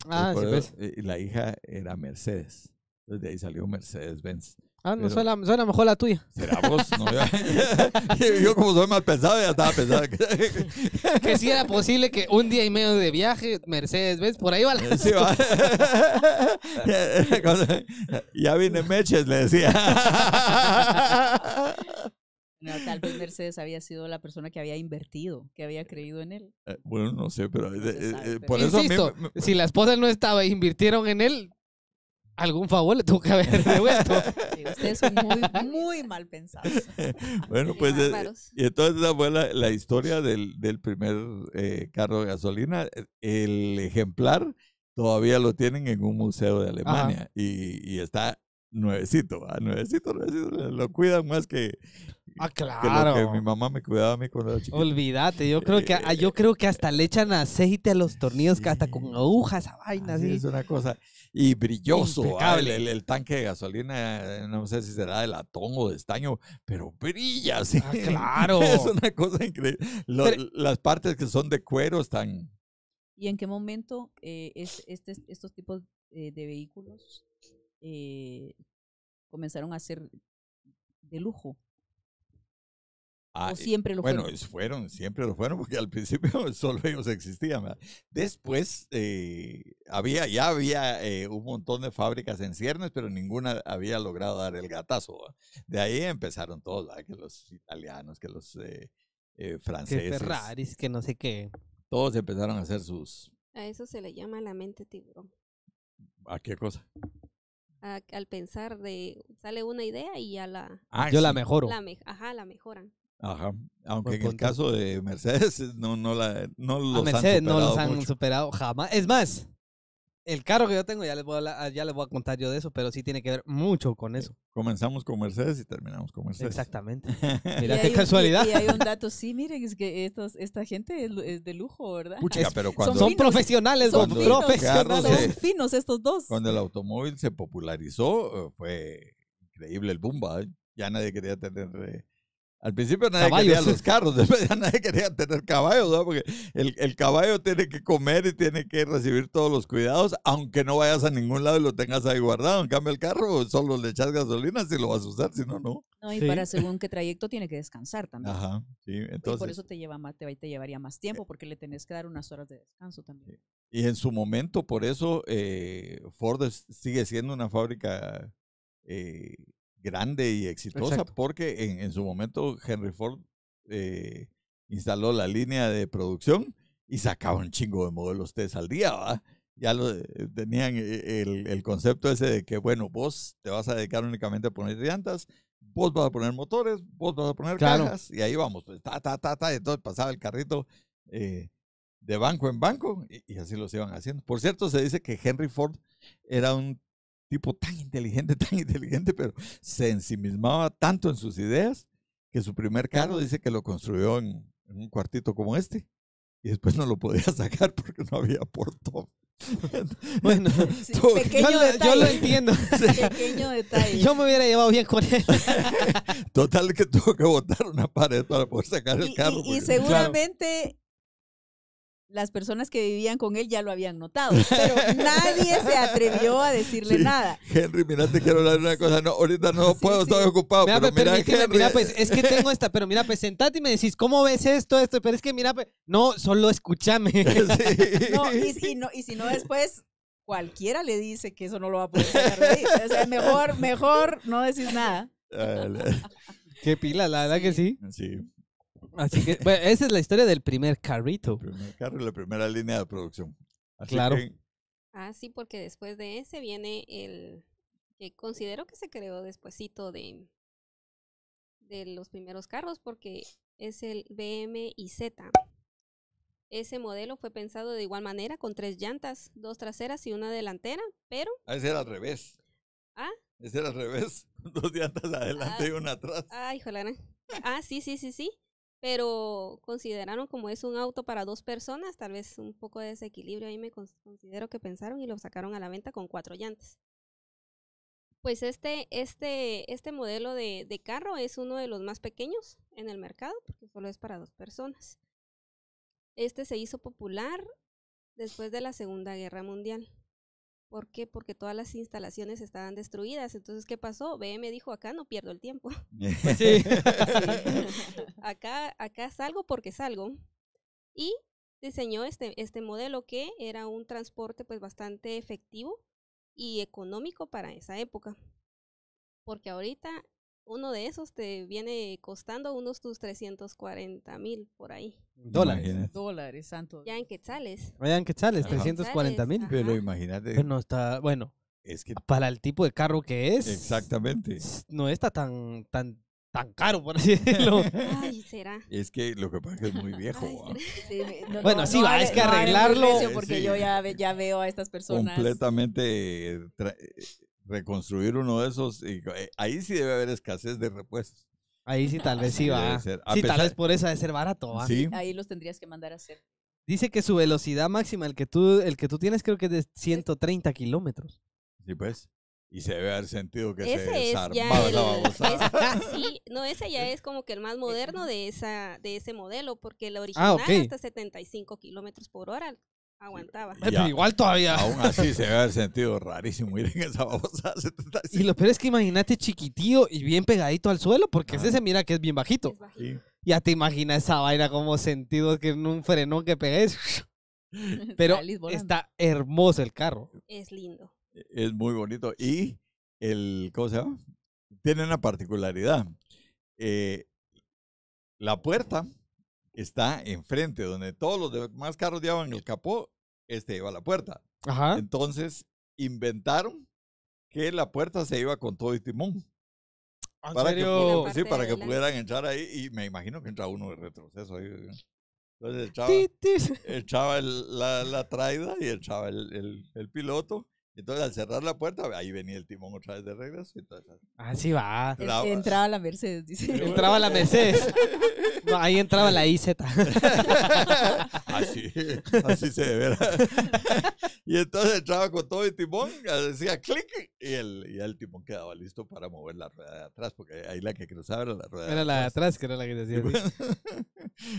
[SPEAKER 4] Ah, sí, pues.
[SPEAKER 2] eh, La hija era Mercedes. Entonces de ahí salió Mercedes Benz. Ah, no, suena, suena, mejor la tuya. Será vos, <laughs> no, yo, yo, como soy más pensado, ya estaba pensando <laughs>
[SPEAKER 1] que... si era posible que un día y medio de viaje, Mercedes, ¿ves? Por ahí va la... Eh, sí, va.
[SPEAKER 2] <laughs> ya vine Meches, le decía. tal vez
[SPEAKER 3] Mercedes había sido la persona que había invertido, que había creído en él.
[SPEAKER 1] Eh, bueno, no sé, pero eh, por eso si la esposa no estaba e invirtieron en él, algún favor le tuvo que haber devuelto. ustedes son muy, muy mal pensados.
[SPEAKER 2] <laughs> bueno, pues eh, y entonces esa fue la, historia del, primer eh, carro de gasolina. El ejemplar todavía lo tienen en un museo de Alemania y, y, está nuevecito, nuevecito, nuevecito, lo cuidan más que, Ah, claro. Que, mi mamá me cuidaba a mí cuando Olvídate,
[SPEAKER 1] yo creo que ah, yo creo que hasta le echan aceite a los tornillos, que hasta con agujas a vaina Es una cosa
[SPEAKER 2] y brilloso, ah, el, tanque de gasolina, eh, no sé si será de latón o de estaño, pero brilla <laughs> sí. Ah, claro. es una cosa increíble. las partes que son de cuero están
[SPEAKER 3] ¿Y en qué momento eh, este, estos tipos eh, de vehículos comenzaron a ser de lujo?
[SPEAKER 2] Ah, ¿O eh, siempre lo bueno, fueron? fueron, siempre lo fueron, porque al principio <laughs> solo ellos existían. Después eh, había, ya había eh, un montón de fábricas en ciernes, pero ninguna había logrado dar el gatazo. De ahí empezaron todos, que los italianos, que los eh, franceses. Que Ferraris, que no sé qué. Todos empezaron a hacer sus...
[SPEAKER 5] A eso se le llama la mente tiburón.
[SPEAKER 2] ¿A qué cosa?
[SPEAKER 5] al pensar de sale una idea y ya la
[SPEAKER 2] ah, yo la mejoro
[SPEAKER 5] ajá la mejoran
[SPEAKER 2] Ajá. Aunque en el caso de Mercedes no, no, la, no los han superado. jamás. Es más, el carro que
[SPEAKER 1] yo tengo, ya les, voy a ya les voy a contar yo de eso, pero sí tiene que ver mucho con eh, eso. Comenzamos con Mercedes y
[SPEAKER 2] terminamos con Mercedes. Exactamente. <laughs> Mira qué casualidad. Y, hay un <laughs>
[SPEAKER 3] dato, sí, miren, es que esta gente es, de lujo, ¿verdad? pero son, profesionales, son finos, profesionales. finos estos dos. Cuando
[SPEAKER 2] el automóvil se popularizó, eh, fue increíble el boom, Ya nadie quería tener eh, al principio nadie quería los carros, <laughs> después ya nadie quería tener caballos, ¿no? porque el, caballo tiene que comer y tiene que recibir todos los cuidados, aunque no vayas a ningún lado y lo tengas ahí guardado. En cambio, el carro solo le echas gasolina si lo vas a usar, si no, no. No, y para según qué
[SPEAKER 3] trayecto tiene que descansar también. Ajá,
[SPEAKER 2] sí, entonces. por eso te,
[SPEAKER 3] lleva te, llevaría más tiempo, eh, porque le tenés que dar unas horas de descanso también.
[SPEAKER 2] Y en su momento, por eso, eh, Ford sigue siendo una fábrica eh, grande y exitosa porque en, su momento Henry Ford eh, instaló la línea de producción y sacaba un chingo de modelos test al día, Ya lo, eh, tenían eh, el, concepto ese de que, bueno, vos te vas a dedicar únicamente a poner llantas, vos vas a poner motores, vos vas a poner cajas, y ahí vamos, pues, ta, ta, ta, ta, entonces pasaba el carrito de banco en banco, y, y, así los iban haciendo. Por cierto, se dice que Henry Ford era un tipo tan inteligente, <laughs> tan inteligente, pero se ensimismaba tanto en sus ideas que su primer carro dice que lo construyó en, un cuartito como este y después no lo podía <laughs> sacar porque no había portón. <laughs> Bueno, yo, lo entiendo. Pequeño detalle. Yo me hubiera llevado bien con él. Total que tuvo que botar una pared para poder sacar el carro. y seguramente
[SPEAKER 3] las personas que vivían con él ya lo habían notado, pero <laughs> nadie se atrevió
[SPEAKER 1] a decirle nada.
[SPEAKER 2] Henry, mira, te quiero hablar de una cosa. No, ahorita no puedo, estoy ocupado. Mira, pero mira,
[SPEAKER 4] Henry.
[SPEAKER 1] pues eh. es que tengo esta, pero mira, pues sentate y me decís, ¿cómo ves esto, esto? Pero es que mira, pues, no, solo escúchame. <laughs> <laughs> No, y,
[SPEAKER 3] no, y si no, después cualquiera le dice que eso no lo va a poder hacer O sea, mejor, mejor no decís nada.
[SPEAKER 1] Qué pila, la verdad que sí. Sí. Así que, esa es la historia del primer
[SPEAKER 2] carrito. El primer carro y la primera línea de producción. claro.
[SPEAKER 5] Ah, sí, porque después de ese viene el que considero que se creó despuesito de, de los primeros carros, porque es el BM y Z. Ese modelo fue pensado de igual manera, con tres llantas, dos traseras y una delantera, pero...
[SPEAKER 2] Ah, ese era al revés. Ah. Ese era al revés, <laughs> dos llantas adelante ah. y una atrás.
[SPEAKER 5] Ay, ah, jolana. Ah, sí, sí, sí, sí pero consideraron como es un auto para dos personas, tal vez un poco de desequilibrio ahí me considero que pensaron y lo sacaron a la venta con cuatro llantas. Pues este, este, este modelo de, de carro es uno de los más pequeños en el mercado porque solo es para dos personas. Este se hizo popular después de la Segunda Guerra Mundial. ¿Por qué? Porque todas las instalaciones estaban destruidas. Entonces, ¿qué pasó? BM dijo, acá no pierdo el tiempo. Pues <laughs> acá, acá salgo porque salgo. Y diseñó este, este modelo que era un transporte pues bastante efectivo y económico para esa época. Porque ahorita uno de esos te viene costando unos tus 340 mil por ahí.
[SPEAKER 4] Dólares.
[SPEAKER 5] Dólares, santo. Ya en quetzales.
[SPEAKER 2] Ya en quetzales, 340 mil. Pero imagínate. no está,
[SPEAKER 1] bueno. Es que para el tipo de carro que es. Exactamente. No está tan, tan, tan caro, por
[SPEAKER 2] así decirlo. <laughs> Ay, será. Es que lo que pasa es que es muy viejo.
[SPEAKER 3] Ah. bueno, sí, va, es que arreglarlo. Porque yo ya, veo a estas personas.
[SPEAKER 2] Completamente eh, eh, reconstruir uno de esos. Y, eh, ahí sí debe haber escasez de repuestos. Ahí sí tal vez sí va. Sí, tal vez
[SPEAKER 1] por eso debe ser barato.
[SPEAKER 3] Ahí los tendrías que mandar a hacer.
[SPEAKER 1] Dice que su velocidad máxima, el que tú, el que tú tienes, creo que es de 130 kilómetros.
[SPEAKER 2] Sí, pues. Y se debe haber sentido que ese se es ya el, <laughs>
[SPEAKER 5] no, ese ya es como que el más moderno <laughs> de esa de ese modelo, porque el ah, original está hasta 75 kilómetros por hora aguantaba. Pero
[SPEAKER 2] igual todavía. Aún así se ve el <laughs> sentido rarísimo. Miren esa <laughs>
[SPEAKER 1] Y lo peor es que imagínate chiquitío y bien pegadito al suelo, porque ese se mira que es bien bajito. Ya te imaginas esa vaina como sentido que en un
[SPEAKER 2] frenón que pegues. <laughs> Pero está hermoso el carro.
[SPEAKER 5] Es lindo.
[SPEAKER 2] E, es muy bonito. Y el, ¿cómo se llama? Tiene una particularidad. Eh, la puerta está enfrente, donde todos los demás carros llevaban el capó, este iba a la puerta. Entonces inventaron que la puerta se iba con todo el timón.
[SPEAKER 4] ¿Ah, para Que, sí, para que pudieran
[SPEAKER 2] entrar ahí y me imagino que entra uno de retroceso ahí. Entonces echaba, la, la traida y echaba el piloto entonces, al cerrar la puerta, ahí venía el timón otra vez de regreso. Así
[SPEAKER 1] va.
[SPEAKER 3] Entraba, la Mercedes, Entraba la Mercedes.
[SPEAKER 1] <laughs> ahí entraba la IZ. <laughs>
[SPEAKER 2] Así, así se ve, <laughs> Y entonces entraba con todo el timón, decía clic, y el, y el timón quedaba listo para mover la rueda de atrás, porque ahí la que cruzaba era la rueda. atrás Era la de atrás, que era la que decía. Pues.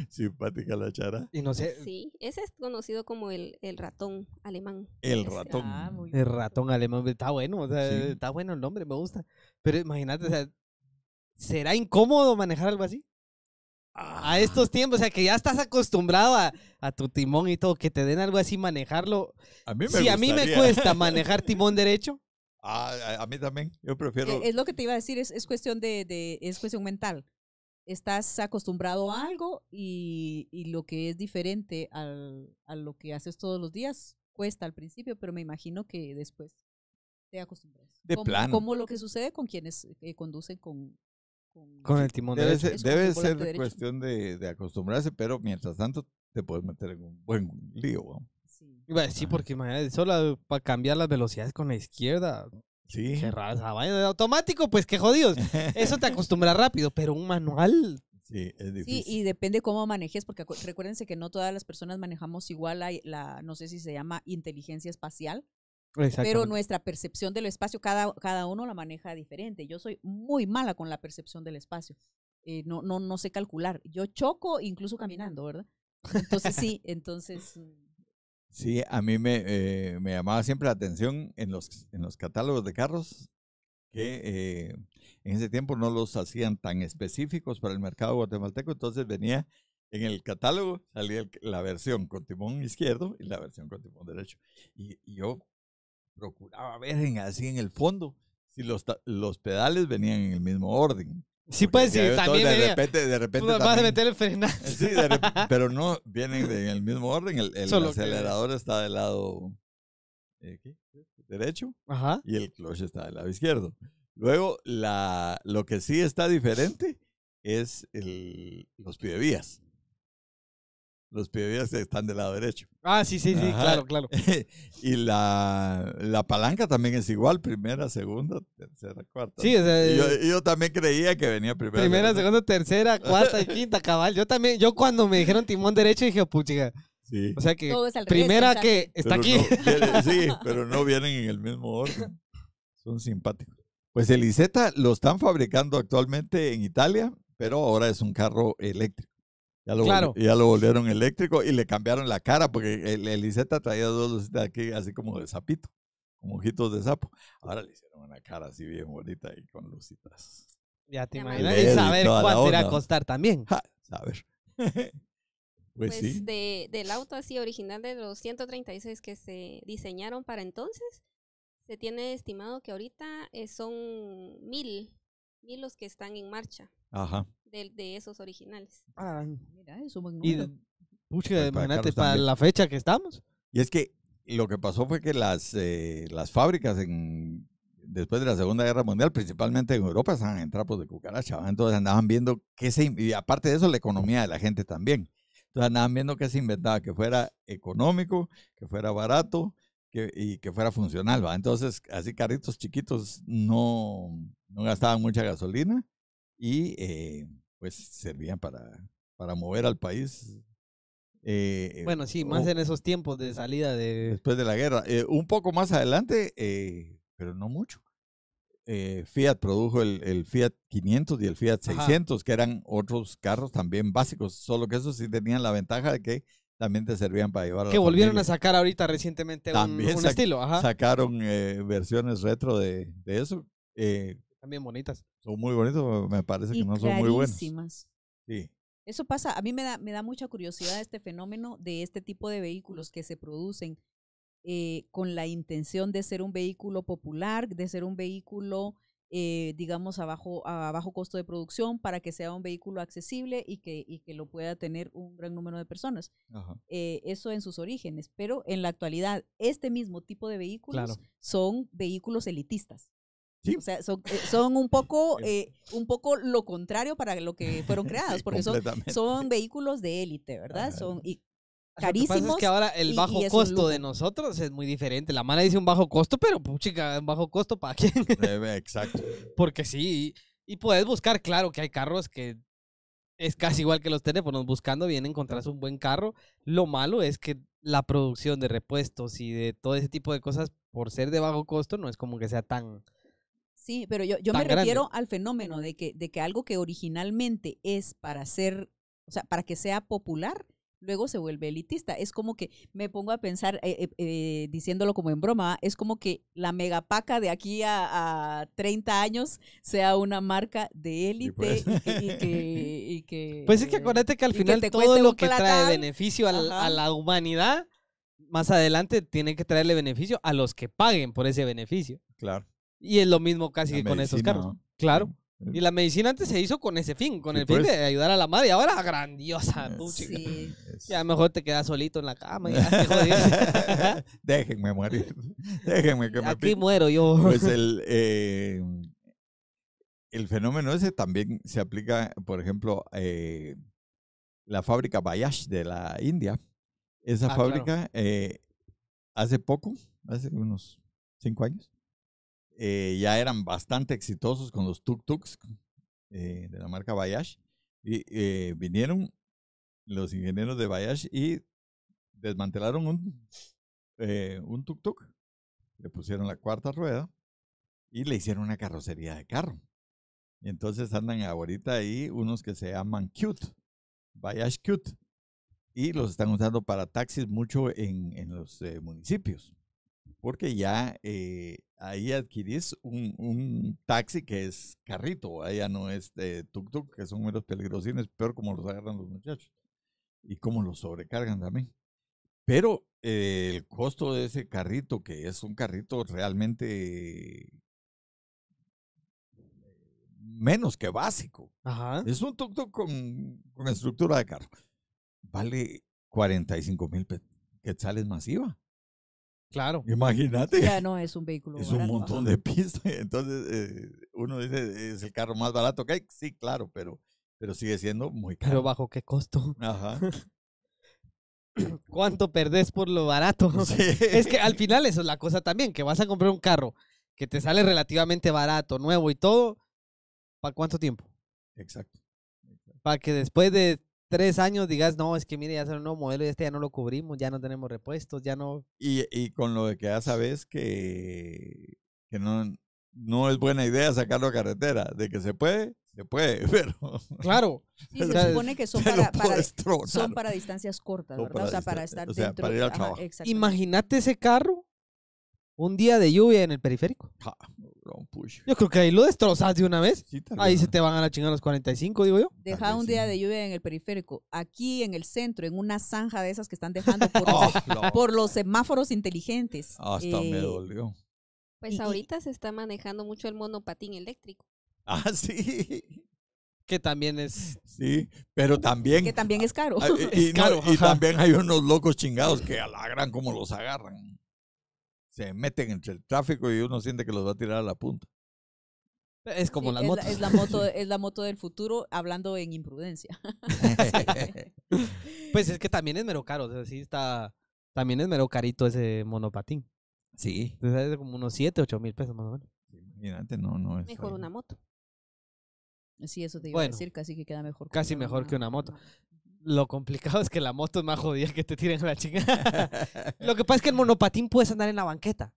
[SPEAKER 2] Simpática la chara. Y no sé.
[SPEAKER 5] Sí, ese es conocido como el, el ratón alemán. El ratón. Ah,
[SPEAKER 1] ratón alemán. Pues, está bueno, está bueno el nombre, me gusta. Pero imagínate, sea, ¿será incómodo manejar algo así? A ah. estos tiempos, o sea, que ya estás acostumbrado a, a, tu timón y todo, que te den algo así, manejarlo. Si a mí me cuesta manejar <laughs>
[SPEAKER 2] timón derecho. Ah, a, mí también, yo prefiero. E, es,
[SPEAKER 3] lo que te iba a decir, es, es cuestión de, de, es cuestión mental estás acostumbrado a algo y, y, lo que es diferente al, a lo que haces todos los días cuesta al principio, pero me imagino que después te acostumbras. De como, plano. Como lo que sucede con quienes eh, conducen con,
[SPEAKER 2] con, el timón debe ser, debe ser cuestión de, acostumbrarse, pero mientras tanto te puedes meter en un buen lío. Sí.
[SPEAKER 1] sí, porque solo para cambiar las velocidades con la izquierda. Sí. Qué Automático, pues qué jodidos. Eso te acostumbra rápido, pero un manual Sí, es difícil.
[SPEAKER 3] Sí, y depende cómo manejes, porque recuérdense que no todas las personas manejamos igual la, la no sé si se llama inteligencia espacial, pero nuestra percepción del espacio, cada, cada uno la maneja diferente. Yo soy muy mala con la percepción del espacio. Eh, no, no, no sé calcular. Yo choco incluso caminando, ¿verdad? Entonces sí, entonces... Mm.
[SPEAKER 2] Sí, a mí me, eh, me llamaba siempre la atención en los, en los catálogos de carros que eh, en ese tiempo no los hacían tan específicos para el mercado guatemalteco, entonces venía en el catálogo, salía la versión con timón izquierdo y la versión con timón derecho. Y, yo procuraba ver así en el fondo si los, los pedales venían en el mismo orden. Sí, pues sí, también de repente, de repente Vas meter el eh, Sí, <laughs> pero no vienen en el mismo orden. El, acelerador está del lado eh, derecho Ajá. y el cloche está del lado izquierdo. Luego, la, lo que sí está diferente es el, los pidevías. Los vías están del lado derecho. Ah, sí, sí, sí, claro, claro. <laughs> y la, la, palanca también es igual, primera, segunda,
[SPEAKER 4] tercera, cuarta. Sí, eh,
[SPEAKER 2] yo, también creía que venía primera. Primera, segunda,
[SPEAKER 1] tercera, cuarta y <laughs> quinta, cabal. Yo también, yo cuando me dijeron timón derecho dije, oh,
[SPEAKER 2] puchiga. Sí. O sea que primera que está aquí. sí, <laughs> pero no vienen en el mismo orden. Son simpáticos. Pues el lo están fabricando actualmente en Italia, pero ahora es un carro eléctrico. Ya lo, ya lo volvieron eléctrico y le cambiaron la cara porque el, traía dos lucitas aquí así como de sapito, como ojitos de sapo. Ahora le hicieron una cara así bien bonita y con lucitas. Ya te imaginas. Y saber cuánto irá a costar también. a <laughs> Pues,
[SPEAKER 1] pues
[SPEAKER 5] de, del auto así original de los 136 que se diseñaron para entonces, se tiene estimado que ahorita eh, son mil, mil los que están en marcha. De, esos originales. Ah, mira, Pucha,
[SPEAKER 2] pues, imagínate, para, la fecha que estamos. Y es que lo que pasó fue que las, eh, las fábricas en, después de la Segunda Guerra Mundial, principalmente en Europa, estaban en trapos de cucaracha. Entonces andaban viendo que se... Y aparte de eso, la economía de la gente también. Entonces andaban viendo que se inventaba, que fuera económico, que fuera barato y que fuera funcional, ¿va? Entonces, así carritos chiquitos no, no gastaban mucha gasolina y eh, pues servían para, para mover al país. Eh, bueno, sí, más en esos tiempos de salida de... Después de la guerra. Eh, un poco más adelante, eh, pero no mucho. Eh, Fiat produjo el, el, Fiat 500 y el Fiat 600, que eran otros carros también básicos, solo que esos sí tenían la ventaja de que también te servían para llevar Que volvieron a
[SPEAKER 1] sacar ahorita recientemente un, estilo. Ajá. Sacaron
[SPEAKER 2] eh, versiones retro de, de eso. Eh, también bonitas. Son muy bonitas, me parece que no son muy buenas.
[SPEAKER 4] Sí.
[SPEAKER 3] Eso pasa, a mí me da, me da mucha curiosidad este fenómeno de este tipo de vehículos que se producen eh, con la intención de ser un vehículo popular, de ser un vehículo eh, digamos, a bajo, a bajo costo de producción para que sea un vehículo accesible y que, y que lo pueda tener un gran número de personas. Eh, eso en sus orígenes, pero en la actualidad este mismo tipo de vehículos son vehículos elitistas. O sea, son, eh, son un, poco, un poco lo contrario para lo que fueron <laughs> creados, porque son, son vehículos de élite, ¿verdad? Son, y
[SPEAKER 4] carísimos. Lo que es que ahora el bajo costo de
[SPEAKER 1] nosotros es muy diferente. La mala dice un bajo costo, pero chica, un bajo costo para quién. Exacto. Porque sí, y, puedes buscar, claro que hay carros que es casi igual que los teléfonos, buscando bien encontrás un buen carro. Lo malo es que la producción de repuestos y de todo ese tipo de cosas, por ser de bajo costo, no es como que sea tan...
[SPEAKER 3] Sí, pero yo, yo me refiero al fenómeno de que, de que algo que originalmente es para ser, o sea, para que sea popular, luego se vuelve elitista. Es como que me pongo a pensar, eh, eh, eh, diciéndolo como en broma, ¿ah? es como que la megapaca de aquí a, 30 años sea una marca de pues.
[SPEAKER 1] élite y, que, Pues es que acuérdate que al final todo lo que trae beneficio a la, a la humanidad, más adelante tiene que traerle beneficio a los que paguen por ese beneficio. Claro. Y es lo mismo casi que con esos carros. Claro. Y la medicina antes se hizo con ese fin, con el fin de ayudar a la madre. Y ahora grandiosa, eh, tú, Ya mejor te quedas solito en la cama. <laughs> Déjenme morir. Déjenme que me Aquí muero yo. Pues
[SPEAKER 2] el, eh, el fenómeno ese también se aplica, por ejemplo, eh, la fábrica Bayash de la India. Esa ah, fábrica, hace poco, hace unos cinco años, eh, ya eran bastante exitosos con los tuk-tuks eh, de la marca Bayash. Y eh, vinieron los ingenieros de Bayash y desmantelaron un, un tuk-tuk. Le pusieron la cuarta rueda y le hicieron una carrocería de carro. Y entonces andan ahorita ahí unos que se llaman Cute, Bayash Cute. Y los están usando para taxis mucho en, en los municipios. Porque ya ahí adquirís un, un, taxi que es carrito, allá no es tuk-tuk, que son menos peligrosines, peor como los agarran los muchachos y como los sobrecargan también. Pero eh, el costo de ese carrito, que es un carrito realmente menos que básico, es un tuk-tuk
[SPEAKER 4] con,
[SPEAKER 2] con estructura de carro, vale 45 mil quetzales masiva. Claro. Imagínate. Ya
[SPEAKER 3] no es un vehículo.
[SPEAKER 2] Es un montón de pistas. <laughs> Entonces, eh, uno dice, es el carro más barato que hay. Sí, claro, pero, pero sigue siendo muy caro. Pero bajo qué costo. Ajá.
[SPEAKER 1] <laughs> ¿Cuánto perdés por lo barato? <laughs> Es que al final eso es la cosa también, que vas a comprar un carro que te sale relativamente barato, nuevo y todo, ¿para cuánto tiempo? Exacto. Para que después de tres años digas, no, es que mire, ya es un nuevo modelo y este ya no lo cubrimos, ya no tenemos repuestos, ya no.
[SPEAKER 2] Y, y con lo de que ya sabes que, que no, no es buena idea sacarlo a carretera, de que se puede, se puede, <laughs> pero. Claro. se supone que son para, distancias cortas, ¿verdad? o sea, para estar dentro. Para ir al trabajo.
[SPEAKER 1] Imagínate ese carro un día de lluvia en el periférico. Yo creo que ahí lo destrozas de una vez. ahí se te van a la chingada los 45, digo yo.
[SPEAKER 3] Deja un día de lluvia en el periférico. Aquí en el centro, en una zanja de esas que están dejando por, <laughs> oh, e-, los, semáforos inteligentes. Hasta me eh, dolió.
[SPEAKER 5] Pues ahorita se está manejando mucho el monopatín eléctrico.
[SPEAKER 2] Ah, <laughs> sí que también es sí pero también que también es caro, y, y <laughs> también hay unos locos chingados que alagran como los agarran se meten entre el tráfico y uno siente que los va a tirar a la punta.
[SPEAKER 1] Es como
[SPEAKER 3] las es La, es la moto, <laughs> es la moto del futuro, hablando en imprudencia. <laughs>
[SPEAKER 1] pues es que también es mero caro, sea, sí está, también es mero carito ese monopatín. Sí. es como unos 7, 8 mil pesos más o
[SPEAKER 2] menos. no, no es. Mejor una
[SPEAKER 3] moto. Sí, eso te iba a decir, casi que queda mejor. Casi mejor que una
[SPEAKER 1] moto. Lo complicado es que la moto es más jodida que te tiren a la chingada. <laughs> lo que pasa es que el monopatín puedes andar en la banqueta.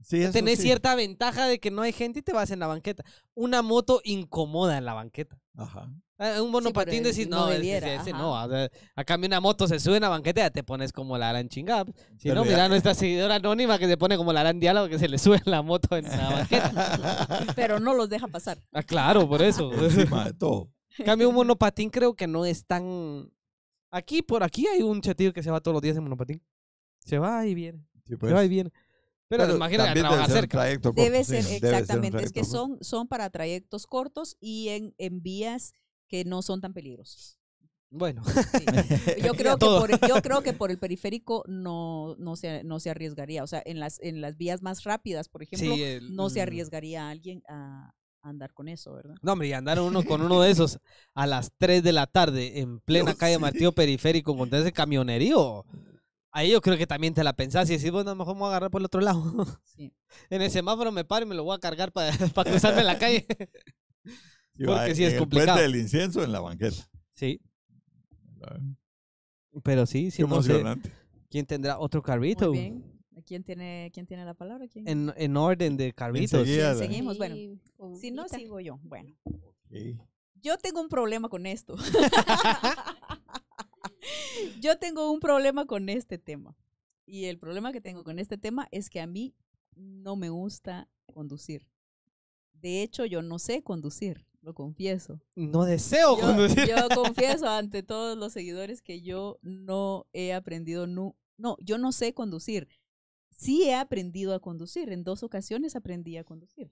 [SPEAKER 1] Sí, cierta ventaja de que no hay gente y te vas en la banqueta. Una moto incomoda en la banqueta. Ajá. Ah, un monopatín decís, no, ese, no. a cambio, una moto se sube en la banqueta y ya te pones como la gran chingada. Si no, mira a <laughs> nuestra seguidora anónima que se pone como la gran diálogo que se le sube la moto en la banqueta. <laughs> pero no los deja pasar. Ah, claro, por eso. Encima todo. cambio, un monopatín creo que no es tan Aquí, por aquí hay un chatillo que se va todos los días en monopatín. Se va y viene. Se va y pues. viene. Pero, imagínate que trabaja cerca. Debe ser, exactamente. es que
[SPEAKER 3] son, son para trayectos cortos y en, en vías que no son tan peligrosas. Bueno, <laughs> yo, creo que por, yo creo que por el periférico no, no, se, no se arriesgaría. O sea, en las, en las vías más rápidas, por ejemplo, no se mm. arriesgaría a alguien a, andar con eso, ¿verdad? No, hombre, y andar uno
[SPEAKER 1] con uno de esos a las 3 de la tarde en <laughs> plena calle Martillo Periférico con ese camionerío. Ahí yo creo que también te la pensás y decís, bueno, a lo mejor me voy a agarrar por el otro lado. <laughs> Sí. En el semáforo me paro y me lo voy a cargar para, <laughs> para cruzarme la calle. Porque sí es complicado.
[SPEAKER 2] El del incienso en la banqueta. Sí. Pero sí, sí.
[SPEAKER 1] ¿Quién tendrá otro carrito? Muy
[SPEAKER 3] ¿Quién tiene, quién tiene la palabra?
[SPEAKER 1] En, orden de carritos. seguimos,
[SPEAKER 3] bueno. Si no, sigo yo. Bueno. Yo tengo un problema con esto. <laughs> <laughs> yo tengo un problema con este tema. Y el problema que tengo con este tema es que a mí no me gusta conducir. De hecho, yo no sé conducir, lo confieso. No deseo conducir. Yo <laughs> confieso ante todos los seguidores que yo no he aprendido, no, yo no sé conducir sí he aprendido a conducir. En dos ocasiones aprendí a conducir.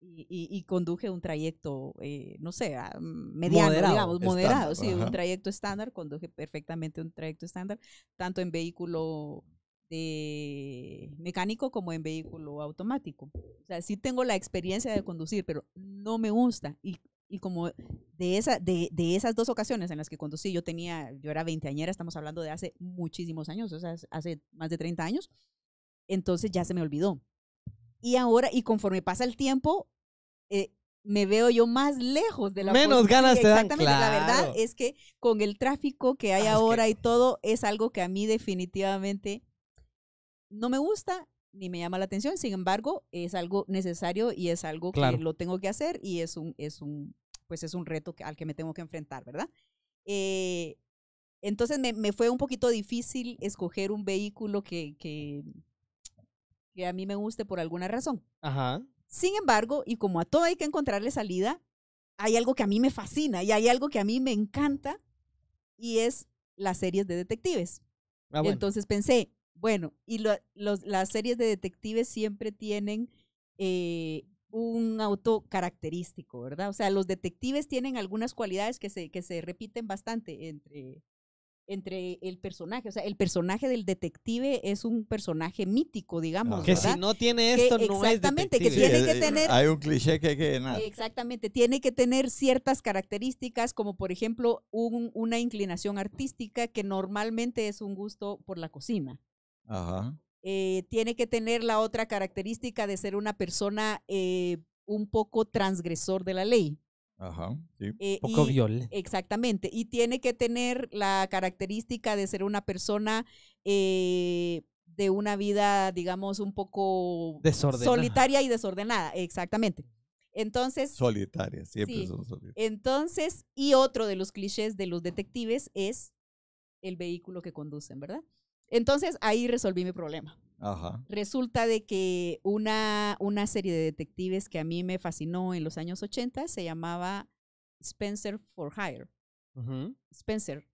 [SPEAKER 3] Y, conduje un trayecto, eh, no sé, ah, mm, mediano, moderado, digamos, moderado. sí, un trayecto estándar, conduje perfectamente un trayecto estándar, tanto en vehículo de mecánico como en vehículo automático. O sea, sí tengo la experiencia de conducir, pero no me gusta. Y, como de, esa, de, esas dos ocasiones en las que conducí, yo tenía, yo era veinteañera, estamos hablando de hace muchísimos años, o sea, hace más de 30 años, entonces ya se me olvidó. Y ahora, y conforme pasa el tiempo, eh, me veo yo más lejos de la Menos ganas te dan, Exactamente. La verdad es que con el tráfico que hay ah, ahora y todo, es algo que a mí definitivamente no me gusta ni me llama la atención. Sin embargo, es algo necesario y es algo que lo tengo que hacer y es un, es un, pues es un reto al que me tengo que enfrentar, ¿verdad? Eh, entonces me, me, fue un poquito difícil escoger un vehículo que, que, que a mí me guste por alguna razón. Sin embargo, y como a todo hay que encontrarle salida, hay algo que a mí me fascina y hay algo que a mí me encanta y es las series de detectives. Ah, Entonces pensé, bueno, y las series de detectives siempre tienen eh, un auto característico, ¿verdad? O sea, los detectives tienen algunas cualidades que se repiten bastante entre, entre el personaje. O sea, el personaje del detective es un personaje mítico, digamos. que si no tiene esto, no es detective.
[SPEAKER 2] que tiene que tener. Hay un cliché que
[SPEAKER 3] Exactamente, tiene que tener ciertas características, como por ejemplo, una inclinación artística que normalmente es un gusto por la cocina. Ajá. Eh, tiene que tener la otra característica de ser una persona eh, un poco transgresor de la ley.
[SPEAKER 2] Ajá, sí. Eh,
[SPEAKER 3] poco Exactamente. Y tiene que tener la característica de ser una persona eh, de una vida, digamos, un poco solitaria y desordenada. Exactamente. Entonces. Solitaria, siempre Entonces, y otro de los clichés de los detectives es el vehículo que conducen, ¿verdad? Entonces ahí resolví mi problema. Resulta de que una, una serie de detectives que a mí me fascinó en los años 80 se llamaba Spencer for Hire. Spencer,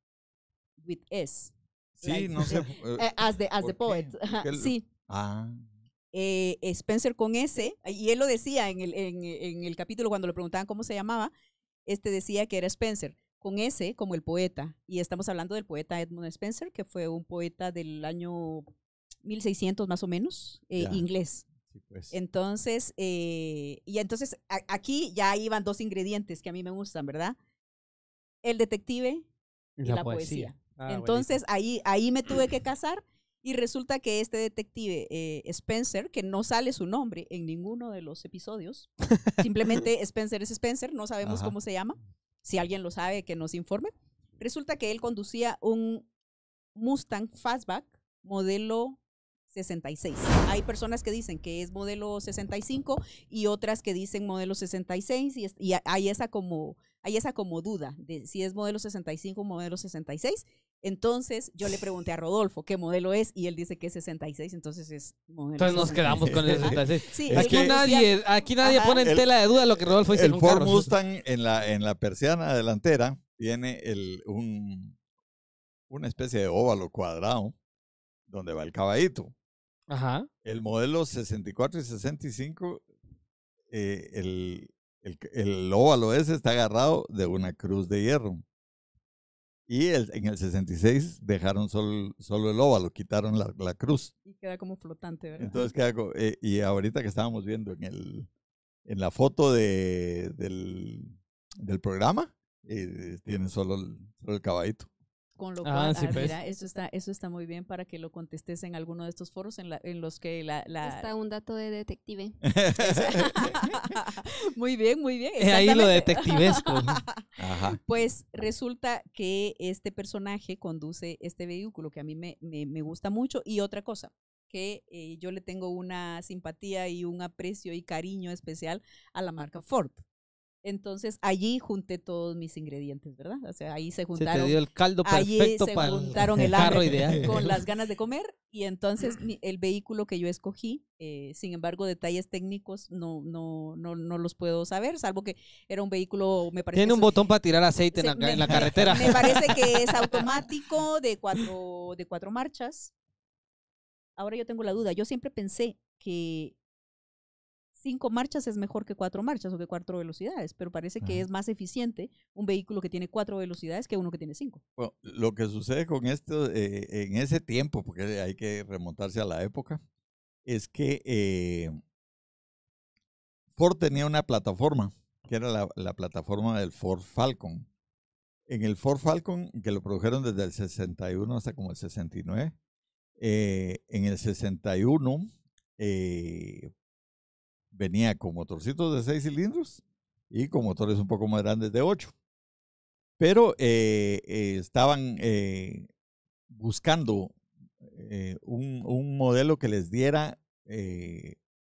[SPEAKER 3] with S. Sí, no sé.
[SPEAKER 2] <laughs>
[SPEAKER 4] Eh, eh, as the, poet. sí. Ah.
[SPEAKER 3] Eh, Spencer con S, y él lo decía en el, en, en el capítulo cuando le preguntaban cómo se llamaba, este decía que era Spencer con S como el poeta. Y estamos hablando del poeta Edmund Spencer, que fue un poeta del año 1600 más o menos, eh, inglés. Pues. Entonces, eh, y entonces aquí ya iban dos ingredientes que a mí me gustan, ¿verdad? El detective
[SPEAKER 4] y, la, poesía. Ah, entonces
[SPEAKER 3] ahí, ahí me tuve que casar y resulta que este detective eh, Spencer, que no sale su nombre en ninguno de los episodios, <laughs> simplemente Spencer es Spencer, no sabemos cómo se llama, si alguien lo sabe que nos informe, resulta que él conducía un Mustang Fastback modelo 66. Hay personas que dicen que es modelo 65 y otras que dicen modelo 66 y, hay, esa como, hay esa como duda de si es modelo 65 o modelo 66. Entonces yo le pregunté a Rodolfo qué modelo es y él dice que es 66, entonces es
[SPEAKER 4] modelo. Entonces nos quedamos con el 66. aquí, nadie, pone en tela de duda lo que Rodolfo dice. El Ford Mustang
[SPEAKER 2] en la, en la persiana delantera tiene el, un, una especie de óvalo cuadrado donde va el caballito. El modelo 64 y 65, eh, el, el, el, óvalo ese está agarrado de una cruz de hierro. Y el, en el 66 dejaron solo, solo el óvalo, quitaron la, cruz. Y
[SPEAKER 3] queda como flotante, ¿verdad? Entonces
[SPEAKER 2] eh, y ahorita que estábamos viendo en, el, en la foto de, del, programa, eh, tienen solo el, solo el caballito.
[SPEAKER 3] Con lo ah, cual, ah, pues. mira, eso está, eso está muy bien para que lo contestes en alguno de estos foros en, los que la, Está un dato de
[SPEAKER 5] detective. <laughs> <laughs> muy bien, muy bien. Eh, ahí lo detectivesco. <laughs>
[SPEAKER 3] Pues resulta que este personaje conduce este vehículo que a mí me, gusta mucho. Y otra cosa, que eh, yo le tengo una simpatía y un aprecio y cariño especial a la marca Ford. Entonces allí junté todos mis ingredientes, ¿verdad? O sea, ahí se juntaron. Se te dio el caldo perfecto para juntaron el, <laughs> carro ideal. con las ganas de comer y entonces el vehículo que yo escogí, eh, sin embargo, detalles técnicos no, no, no, los puedo saber, salvo que era un vehículo, me parece. Tiene un botón para
[SPEAKER 1] tirar aceite en, la, en, la, carretera. <laughs> Me parece que es <laughs>
[SPEAKER 3] automático de cuatro, de cuatro marchas. Ahora yo tengo la duda. Yo siempre pensé que cinco marchas es mejor que cuatro marchas o que cuatro velocidades, pero parece que es más eficiente un vehículo que tiene cuatro velocidades que uno que tiene cinco.
[SPEAKER 2] lo que sucede con esto eh, en ese tiempo, porque hay que remontarse a la época, es que eh, Ford tenía una plataforma, que era la, plataforma del Ford Falcon. En el Ford Falcon, que lo produjeron desde el 61 hasta como el 69, eh, en el 61 eh, venía con motorcitos de seis cilindros y con motores un poco más grandes de ocho. Pero eh, eh, estaban eh, buscando un, modelo que les diera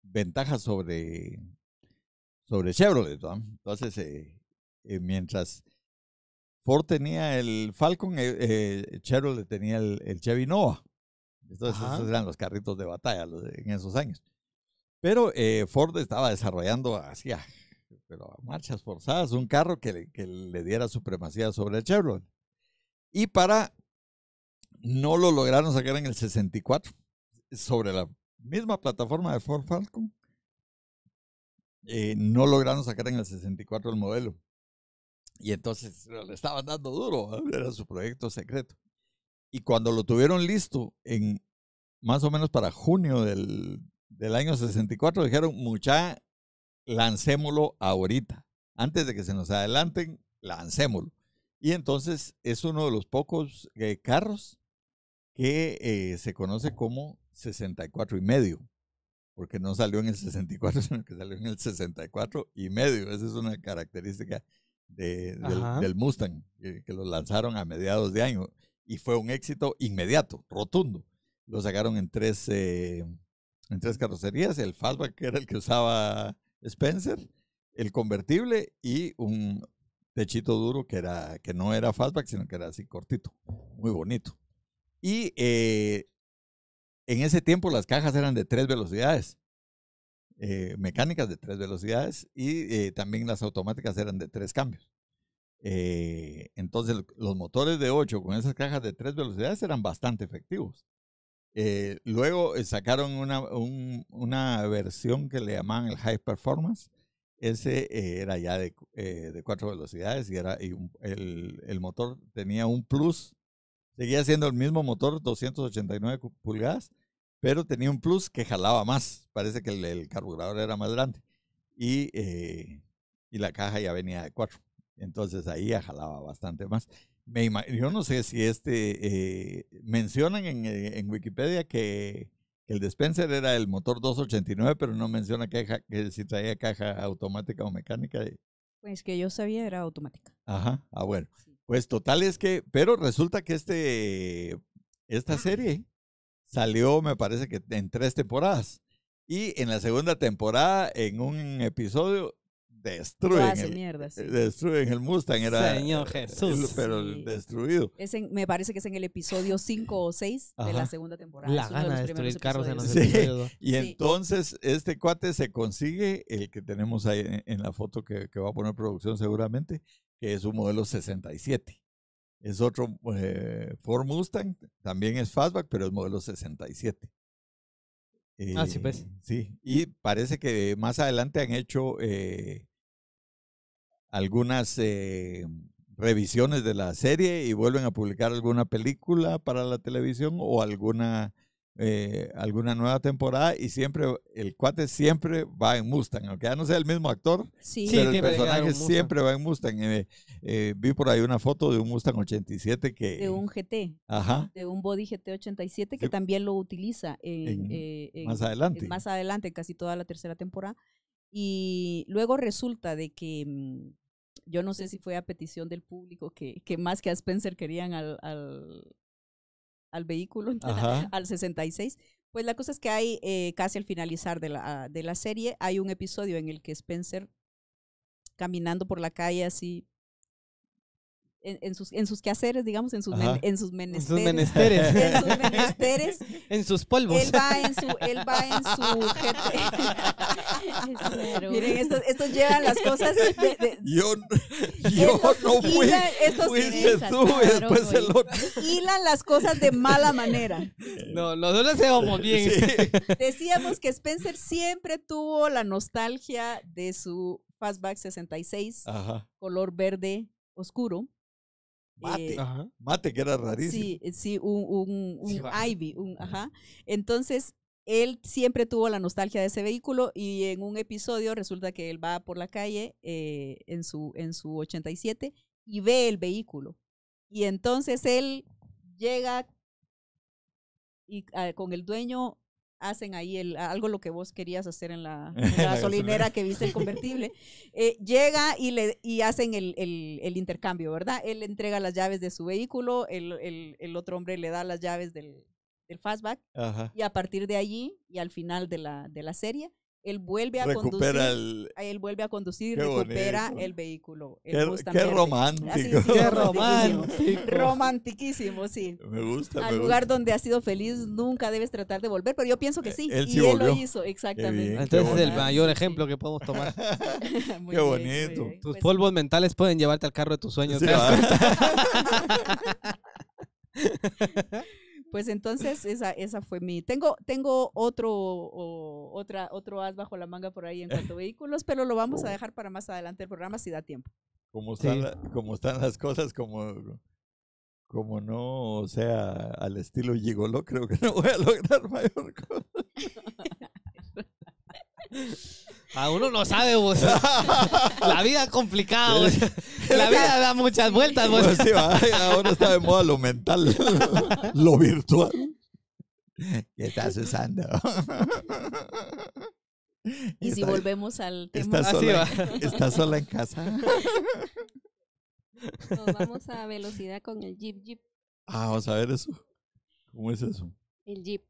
[SPEAKER 2] ventajas sobre, sobre Chevrolet. Entonces, mientras Ford tenía el Falcon, Chevrolet tenía el, Chevy Nova. Entonces, esos eran los carritos de batalla en esos años. Pero eh, Ford estaba desarrollando hacia pero a marchas forzadas un carro que le, que le diera supremacía sobre el Chevrolet. Y para no lo lograron sacar en el 64 sobre la misma plataforma de Ford Falcon. Eh, no lograron sacar en el 64 el modelo. Y entonces le estaban dando duro, ¿eh? era su proyecto secreto. Y cuando lo tuvieron listo, en más o menos para junio del del año 64 dijeron, mucha, lancémoslo ahorita. Antes de que se nos adelanten, lancémoslo. Y entonces es uno de los pocos eh, carros que eh, se conoce como 64 y medio, porque no salió en el 64, <laughs> sino que salió en el 64 y medio. Esa es una característica del, Mustang, que lo lanzaron a mediados de año y fue un éxito inmediato, rotundo. Lo sacaron en tres, eh, en tres carrocerías, el Fastback que era el que usaba Spencer, el convertible y un techito duro que, era, que no era Fastback, sino que era así cortito, muy bonito. Y eh, en ese tiempo las cajas eran de tres velocidades, eh, mecánicas de tres velocidades y eh, también las automáticas eran de tres cambios. entonces los motores de 8 con esas cajas de tres velocidades eran bastante efectivos. Eh, luego eh, sacaron una, una, versión que le llamaban el High Performance. Ese eh, era ya de, cuatro velocidades y, era, el, motor tenía un plus. Seguía siendo el mismo motor, 289 pulgadas, pero tenía un plus que jalaba más. Parece que el, carburador era más grande. Y, y la caja ya venía de cuatro. Entonces ahí ya jalaba bastante más me yo no sé si este, eh, mencionan en, eh, en Wikipedia que, el dispenser era el motor 289, pero no menciona caja, que si traía caja automática o mecánica.
[SPEAKER 3] Pues que yo sabía era automática.
[SPEAKER 2] Ajá, ah bueno. Pues total es que, pero resulta que este, esta serie salió, me parece que en tres temporadas. Y en la segunda temporada, en un episodio, destruyen. Destruyen el Mustang. Era, Señor eh, Jesús. pero destruido.
[SPEAKER 3] me parece que es en el episodio 5 o 6 de la segunda temporada. La gana de, destruir carros
[SPEAKER 2] en los sí. Y entonces este cuate se consigue, el que tenemos ahí en, la foto que, va a poner producción seguramente, que es un modelo 67. Es otro eh, Ford Mustang, también es fastback, pero es modelo 67. Eh, ah, sí, pues. Eh, sí, y parece que más adelante han hecho algunas eh, revisiones de la serie y vuelven a publicar alguna película para la televisión o alguna, eh, alguna nueva temporada y siempre, el cuate siempre va en Mustang, aunque ya no sea el mismo actor, sí. pero el personaje siempre va en Mustang. Eh, vi por ahí una foto de un Mustang 87 que... De
[SPEAKER 3] un GT, ajá. de un Body GT 87 que también lo utiliza más adelante. más adelante, casi toda la tercera temporada. Y luego resulta de que mm, yo no sé si fue a petición del público que, que más que a Spencer querían al, al, al vehículo, <laughs> al 66. Pues la cosa es que hay, eh, casi al finalizar de la, de la serie, hay un episodio en el que Spencer, caminando por la calle así en, sus, en sus quehaceres, digamos, en sus, en sus menesteres. En sus menesteres. <laughs> <laughs> en sus polvos.
[SPEAKER 1] Él va en su, él va en su
[SPEAKER 4] Miren, estos, estos, llevan las cosas. De, yo,
[SPEAKER 2] <laughs> no fui. Hilan,
[SPEAKER 3] estos después el otro. Hilan las cosas de mala manera.
[SPEAKER 1] No, nosotros hacemos bien.
[SPEAKER 3] Decíamos que Spencer siempre tuvo la nostalgia de su Fastback 66, color verde oscuro eh,
[SPEAKER 2] mate, que era rarísimo.
[SPEAKER 3] Sí, sí, un, un, Ivy, ajá. Entonces, él siempre tuvo la nostalgia de ese vehículo y en un episodio resulta que él va por la calle eh, en, su, en su 87 y ve el vehículo. Y entonces él llega y, ah, con el dueño hacen ahí el, algo lo que vos querías hacer en la, <laughs> gasolinera que viste el <laughs> convertible, eh, llega y, le, y hacen el, intercambio, ¿verdad? Él entrega las llaves de su vehículo, el, otro hombre le da las llaves del, fastback y a partir de allí y al final de la, de la serie él vuelve a conducir, y él vuelve a conducir, recupera el vehículo. Qué, qué, ah, romántico. qué romántico. Romantiquísimo, sí. Me gusta. Al lugar donde has sido feliz nunca debes tratar de volver, pero yo pienso que eh, sí. y él lo hizo, exactamente. Entonces es el
[SPEAKER 1] mayor ejemplo que podemos tomar. <laughs> qué bonito. tus pues polvos mentales pueden llevarte al carro de tus sueños. <laughs>
[SPEAKER 3] <laughs>
[SPEAKER 1] Pues entonces
[SPEAKER 3] esa, esa fue mi. Tengo, tengo otro, otro as bajo la manga por ahí en cuanto a vehículos, pero lo vamos a oh. dejar para más adelante el programa si da tiempo.
[SPEAKER 2] Como están, están las cosas, como, como no sea al estilo gigolo, creo que no voy a lograr mayor cosa.
[SPEAKER 4] <laughs> <laughs>
[SPEAKER 1] A uno no sabe, <laughs> La vida es complicada,
[SPEAKER 4] <laughs> La vida da muchas
[SPEAKER 2] vueltas, pues A ahora está de moda lo mental, lo virtual. ¿Qué estás usando? Y si volvemos al tema. ¿Estás ah, sola, ¿está sola en casa? vamos a velocidad con el Jeep Jeep. Ah, vamos a ver eso. ¿Cómo es eso?
[SPEAKER 6] El Jeep.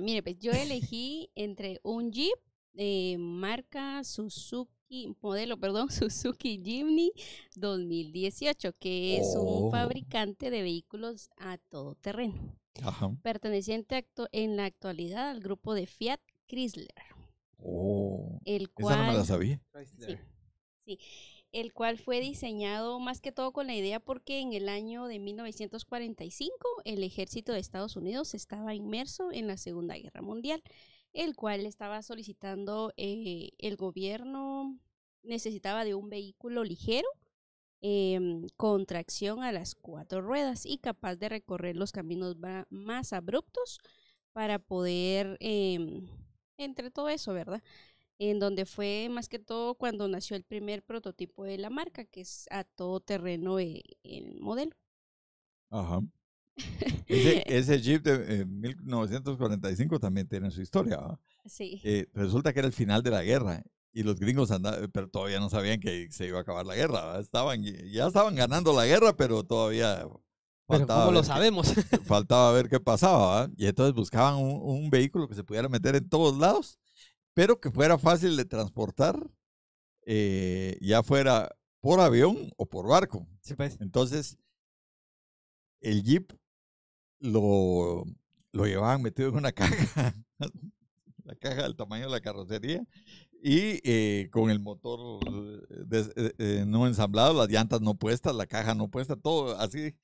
[SPEAKER 6] mire, pues yo elegí entre un Jeep de eh, marca Suzuki, modelo, perdón, <laughs> Suzuki Jimny 2018, que es un oh. fabricante de vehículos a todo terreno, perteneciente en la actualidad al grupo de Fiat Chrysler.
[SPEAKER 4] Oh. El cual, no sabía.
[SPEAKER 6] sí, el cual fue diseñado más que todo con la idea porque en el año de 1945 el ejército de Estados Unidos estaba inmerso en la Segunda Guerra Mundial el cual estaba solicitando eh, el gobierno, necesitaba de un vehículo ligero eh, con tracción a las cuatro ruedas y capaz de recorrer los caminos más abruptos para poder, eh, entre todo eso, ¿verdad? En donde fue más que todo cuando nació el primer prototipo de la marca, que es a todo terreno eh, el modelo.
[SPEAKER 2] Ajá. <laughs> Ese, Jeep de 1945 eh, también tiene su historia. Sí. Eh, resulta que era el final de la guerra y los gringos andaban, eh, pero todavía no sabían que se iba a acabar la guerra. Estaban, ya estaban ganando la guerra, pero todavía pero ¿cómo lo sabemos? <laughs> faltaba ver qué pasaba. Y entonces buscaban un, vehículo que se pudiera meter en todos lados, pero que fuera fácil de transportar, eh, ya fuera por avión o por barco. Sí, pues. Entonces, el jeep lo, lo llevaban metido en una <laughs> caja, la caja del tamaño de la carrocería, y eh, con el motor eh, eh, no ensamblado, las llantas no puestas, la caja no puesta, todo así.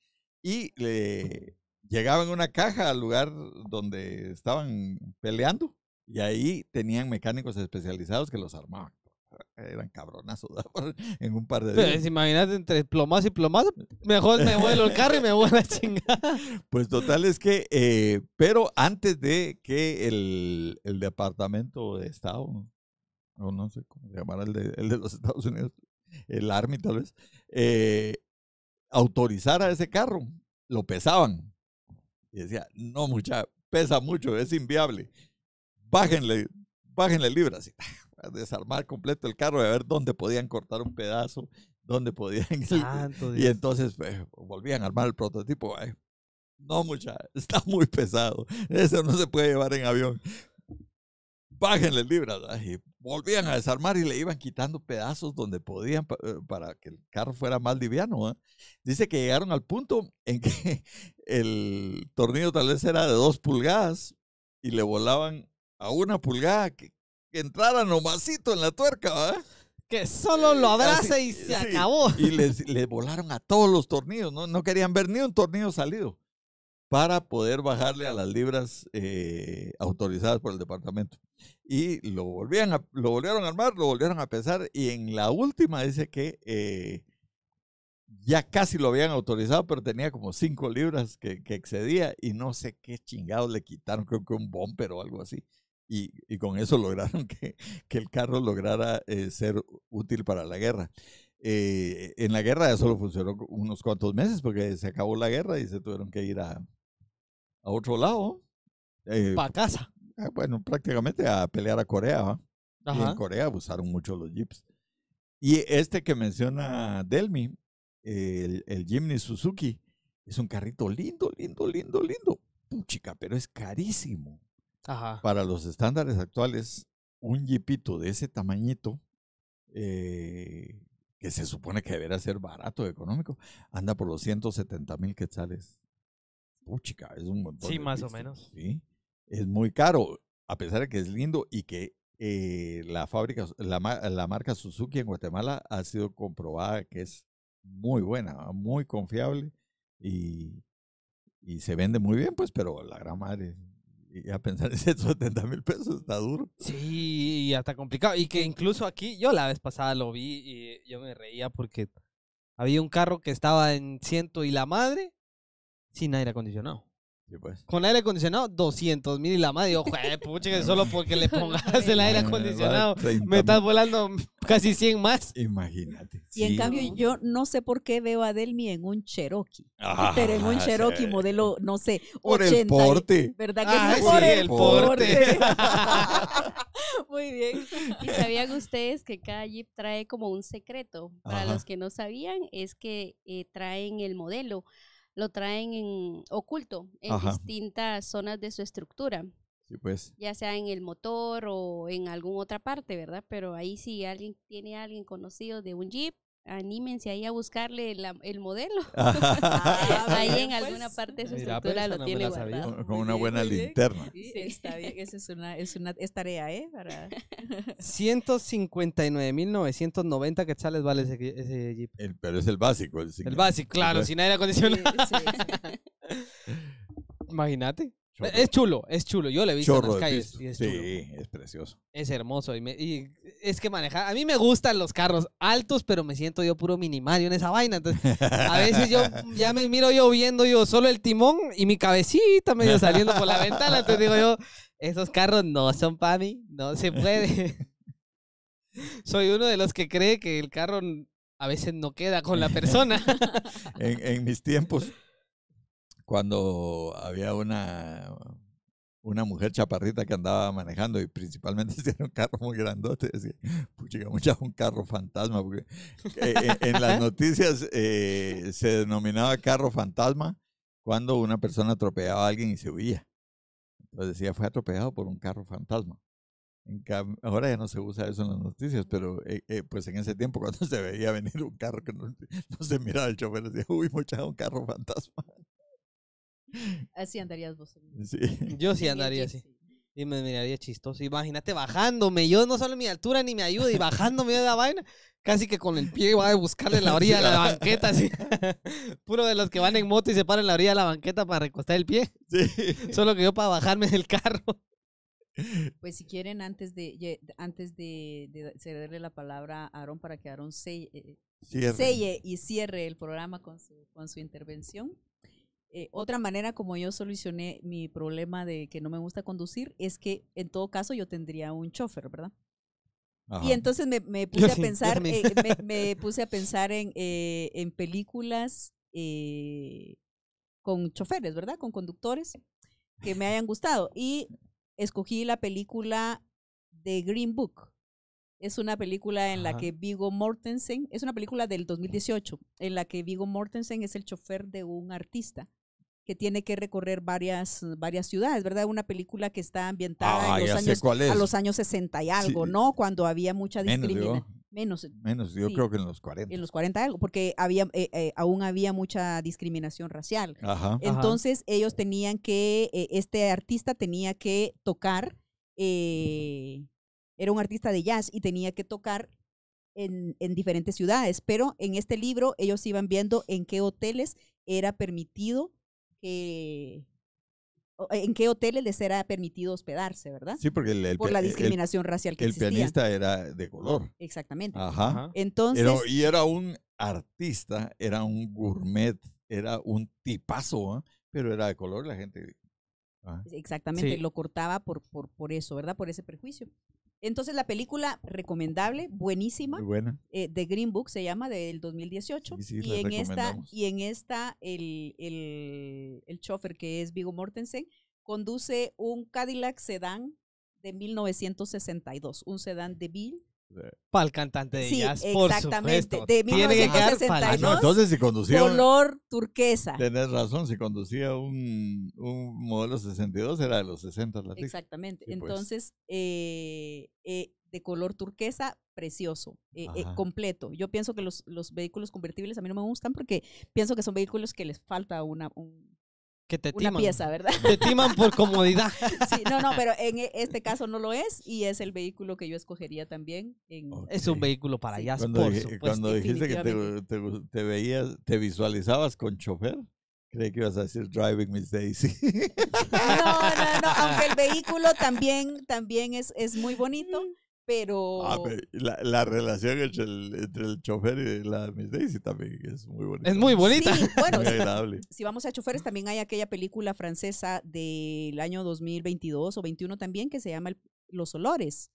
[SPEAKER 2] Y le llegaban una caja al lugar donde estaban peleando y ahí tenían mecánicos especializados que los armaban eran cabronazos <laughs> en un par de días.
[SPEAKER 1] imagínate entre plomas y plomazo,
[SPEAKER 2] mejor me vuelo el carro y me vuelo la chingada. <laughs> Pues total es que, eh, pero antes de que el, el, departamento de Estado, o no sé cómo llamar el de, el de los Estados Unidos, el Army tal vez, eh, autorizara ese carro, lo pesaban. Y decía, no mucha, pesa mucho, es inviable. Bájenle, bájenle libras. <laughs> desarmar completo el carro y a ver dónde podían cortar un pedazo, dónde podían... <laughs> y, entonces pues, volvían a armar el prototipo. no, mucha, <laughs> está muy pesado. Eso no se puede llevar en avión. Bájenle libras. Y volvían a desarmar y le iban quitando pedazos donde podían eh, para que el carro fuera más liviano. ¿ah? Dice que llegaron al punto en que <laughs> el tornillo tal vez era de dos pulgadas y le volaban a una pulgada, entraran entrara nomásito en la tuerca, que solo lo eh, abrace y se acabó. Y le volaron a todos los tornillos, ¿no? no querían ver ni un tornillo salido para poder bajarle a las libras eh, autorizadas por el departamento. Y lo, volvían lo volvieron a armar, lo volvieron a pesar y en la última dice que eh, ya casi lo habían autorizado, pero tenía como cinco libras que, excedía y no sé qué chingados le quitaron, creo que un bumper o algo así y, y con eso <laughs> lograron que, que el carro lograra eh, ser útil para la guerra. Eh, en la guerra solo funcionó unos cuantos meses porque se acabó la guerra y se tuvieron que ir a, a otro lado. Eh, para casa. Ah, bueno, prácticamente a pelear a Corea. Y en Corea abusaron mucho los jeeps. Y este que menciona Delmi, el, el Jimny Suzuki, es un carrito lindo, lindo, lindo, lindo. Puchica, pero es carísimo. Para los estándares actuales, un jeepito de ese tamañito, eh, que se supone que debería ser barato, económico, anda por los 170 mil quetzales. Puchica, es un montón. Sí, más o menos. Sí, es muy caro, a pesar de que es lindo y que eh, la fábrica, la, marca Suzuki en Guatemala ha sido comprobada que es muy buena, muy confiable y, y se vende muy bien, pues, pero la gran madre y a pensar <laughs> en 70 mil pesos está duro.
[SPEAKER 1] Sí, y hasta complicado. Y que incluso aquí, yo la vez pasada lo vi y yo me reía porque había un carro que estaba en ciento y la madre sin aire acondicionado. Pues. Con aire acondicionado, 200 mil. Y la madre dijo, pucha, que solo porque le pongas el aire <laughs> acondicionado, me estás volando casi 100 más. Imagínate. Y en cambio,
[SPEAKER 3] yo no sé por qué veo a Delmi en un Cherokee. Ah, pero en un Cherokee modelo, no sé, por el porte. ¿Verdad que ah, Por el porte. <laughs> Muy bien. ¿Y sabían
[SPEAKER 6] ustedes que cada Jeep trae como un secreto? Para los que no sabían, es que eh, traen el modelo lo traen en oculto en distintas zonas de su estructura. Pues. Ya sea en el motor o en alguna otra parte, ¿verdad? Pero ahí si alguien tiene a alguien conocido de un Jeep, anímense ahí a buscarle el modelo. <laughs>
[SPEAKER 2] Ah, <laughs> ahí en pues. alguna parte de su estructura pues, lo tiene guardado. Con una buena linterna.
[SPEAKER 3] Sí, está bien, esa es una, es una tarea, ¿eh? Para...
[SPEAKER 1] 159.990 <laughs> quetzales vale ese, Jeep.
[SPEAKER 2] El, pero es el básico. El, el
[SPEAKER 1] básico, claro, sin aire acondicionado. Sí, Imagínate. Es chulo, es chulo. Yo le he visto en las calles. es sí, es precioso. Es hermoso. Y, es que manejar. A mí me gustan los carros altos, pero me siento yo puro minimario en esa vaina. Entonces,
[SPEAKER 4] a veces yo <laughs>
[SPEAKER 1] ya me miro yo viendo yo solo el timón y mi cabecita medio saliendo por la ventana. Entonces digo yo, esos carros no son para mí. No se puede. <laughs> Soy uno de los que cree que el carro a veces no queda con la persona. <laughs>
[SPEAKER 2] en mis tiempos cuando había una, una mujer chaparrita que andaba manejando y principalmente si <laughs> era un carro muy grandote, decía, mucha, un carro fantasma, porque e, e, en, las <laughs> noticias eh, se denominaba carro fantasma cuando una persona atropellaba a alguien y se huía. Entonces decía, fue atropellado por un carro fantasma. En ahora ya no se usa eso en las noticias, pero eh, eh, pues en ese tiempo <laughs> cuando se veía venir un carro que no, no se miraba el chofer, decía, uy, muchacho, un carro fantasma.
[SPEAKER 3] Así andarías vos.
[SPEAKER 2] Yo
[SPEAKER 1] sí andaría así. Y me miraría chistoso. Imagínate bajándome. Yo no solo mi altura ni me ayuda. Y bajándome de la vaina. Casi que con el pie va a buscarle la orilla de la banqueta. <laughs> Puro de los que van en moto y se paran la orilla de la banqueta para recostar el pie. <laughs> Solo que yo para bajarme del carro.
[SPEAKER 3] Pues si quieren, antes de, antes de, cederle la palabra a Aarón para que Aarón selle, eh, y cierre el programa con con su intervención. Eh, otra manera como yo solucioné mi problema de que no me gusta conducir es que en todo caso yo tendría un chofer, ¿verdad?
[SPEAKER 4] Y entonces me, puse a pensar, eh, <laughs>
[SPEAKER 3] me, puse a pensar en, eh, en películas con choferes, ¿verdad? Con conductores que me hayan gustado. Y escogí la película de Green Book. Es una película en la que Vigo Mortensen, es una película del 2018, en la que Vigo Mortensen es el chofer de un artista que tiene que recorrer varias, varias ciudades, ¿verdad? Una película que está ambientada ah, los años, a los años 60 y algo, eh, ¿no? Cuando había mucha discriminación. Oh, menos,
[SPEAKER 2] Menos, yo creo que en los 40.
[SPEAKER 3] En los 40 algo, porque había, eh, eh, aún había mucha discriminación racial.
[SPEAKER 4] Entonces
[SPEAKER 3] ellos tenían que, este artista tenía que tocar era un artista de jazz y tenía que tocar en, en, diferentes ciudades, pero en este libro ellos iban viendo en qué hoteles era permitido que... Eh, en qué hoteles les era permitido hospedarse, ¿verdad? Sí,
[SPEAKER 2] porque el, por la discriminación racial el pianista era de color.
[SPEAKER 3] Exactamente. Ajá. Entonces. y
[SPEAKER 2] era un artista, era un gourmet, era un tipazo, ¿ah? pero era de color la gente. Ah,
[SPEAKER 3] Exactamente. Lo cortaba por, por por eso, ¿verdad? Por ese prejuicio. Entonces la película recomendable, buenísima, eh, de Green Book se llama del 2018 y, en esta, y en esta el, chofer que es Vigo Mortensen conduce un Cadillac sedán de 1962, un sedán de Bill
[SPEAKER 1] para el cantante de sí, jazz, exactamente. de 1962,
[SPEAKER 2] no, entonces si conducía color
[SPEAKER 3] turquesa. Tenés
[SPEAKER 2] razón, si conducía un, un modelo 62 era de los 60 la Exactamente.
[SPEAKER 3] Pues. entonces, eh, eh, de color turquesa, precioso, eh, completo. Yo pienso que los, los, vehículos convertibles a mí no me gustan porque pienso que son vehículos que les falta una, un
[SPEAKER 1] que te una timan. pieza, ¿verdad? Te timan por comodidad.
[SPEAKER 3] <laughs> no, no, pero en e, este caso no lo es y es el vehículo que yo escogería también.
[SPEAKER 1] Es un vehículo para allá, cuando, Cuando dijiste que
[SPEAKER 2] te, veías, te visualizabas con chofer, creí que ibas a decir Driving Miss Daisy. <laughs>
[SPEAKER 3] No, no, no, aunque el <laughs> vehículo también, también es, es muy bonito. Mm. Ah, pero...
[SPEAKER 2] la, la, relación entre el, chofer y la Miss Daisy también es muy bonita. Es muy bonita.
[SPEAKER 4] <laughs>
[SPEAKER 3] Si, vamos a choferes, también hay aquella película francesa del año 2022 o 21 también que se llama Los Olores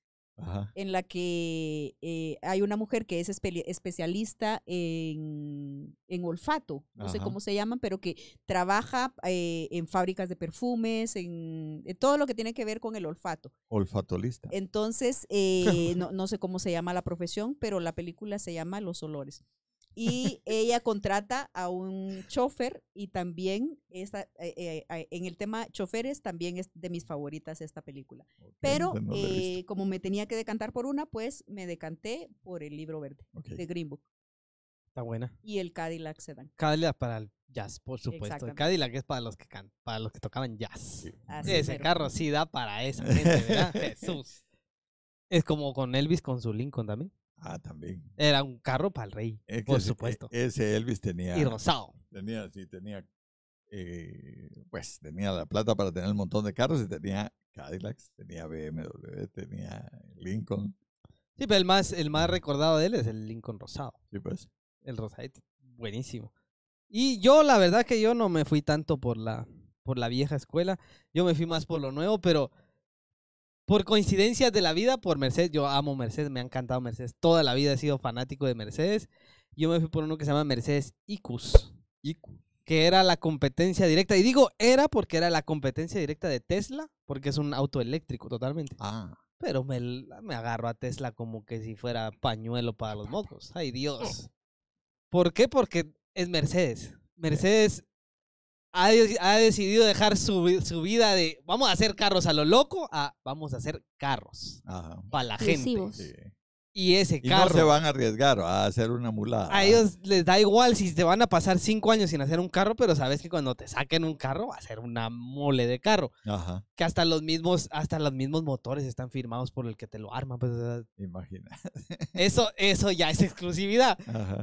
[SPEAKER 3] en la que eh, hay una mujer que es especialista en, en, olfato, no sé cómo se llaman, pero que trabaja eh, en fábricas de perfumes, en, todo lo que tiene que ver con el olfato.
[SPEAKER 2] Olfatolista.
[SPEAKER 3] Entonces, eh, no, no, sé cómo se llama la profesión, pero la película se llama Los Olores y ella contrata a un chofer y también eh, eh, en el tema choferes también es de mis favoritas esta película. Pero eh, como me tenía que decantar por una, pues me decanté por el libro verde de Green Book. Está buena. Y el Cadillac se dan.
[SPEAKER 1] Cadillac para el jazz, por supuesto. El Cadillac es para los que para los que tocaban jazz. Ese carro sí da para esa gente, ¿verdad? <laughs> Jesús. Es como con Elvis con su Lincoln también.
[SPEAKER 2] Ah, también. Era un carro para el rey, por supuesto. E, ese Elvis tenía. Y rosado. Tenía, sí, tenía. Eh, pues tenía la plata para tener un montón de carros y tenía Cadillacs, tenía BMW, tenía Lincoln.
[SPEAKER 1] Sí, pero el más, el más recordado de él es el Lincoln rosado. Sí, pues. El rosadito, buenísimo. Y yo, la verdad que yo no me fui tanto por la, por la vieja escuela. Yo me fui más por lo nuevo, pero por coincidencias de la vida, por Mercedes. Yo amo Mercedes, me ha encantado Mercedes. Toda la vida he sido fanático de Mercedes. Yo me fui por uno que se llama Mercedes Icus. Que era la competencia directa. Y digo era porque era la competencia directa de Tesla, porque es un auto eléctrico totalmente. Ah. Pero me, me agarro a Tesla como que si fuera pañuelo para los mocos. Ay, Dios. Oh. ¿Por qué? Porque es Mercedes. Mercedes ha, decidido dejar su, vida de vamos a hacer carros a lo loco a vamos a hacer carros para la gente. Y ese y carro. no se van a
[SPEAKER 2] arriesgar a hacer una mulada. A
[SPEAKER 1] ellos les da igual si te van a pasar cinco años sin hacer un carro, pero sabes que cuando te saquen un carro va a ser una mole de carro. Ajá. Que hasta los mismos, hasta los mismos motores están firmados por el que te lo arma. Pues, Imagina. Eso, eso ya es exclusividad.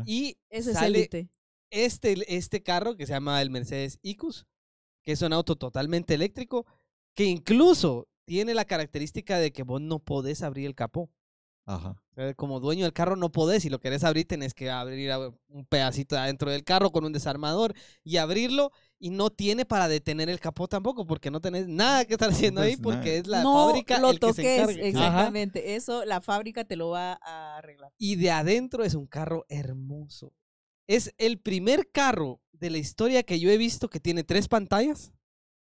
[SPEAKER 1] Y es sale, este, este carro que se llama el Mercedes Icus, que es un auto totalmente eléctrico, que incluso tiene la característica de que vos no podés abrir el capó. Ajá. Como dueño del carro no podés, si lo querés abrir tenés que abrir un pedacito adentro del carro con un desarmador y abrirlo y no tiene para detener el capó tampoco porque no tenés nada que estar <laughs> haciendo ahí porque es la fábrica el que Exactamente,
[SPEAKER 3] eso la fábrica te lo va a
[SPEAKER 1] arreglar. Y de adentro es un carro hermoso. Es el primer carro de la historia que yo he visto que tiene tres pantallas.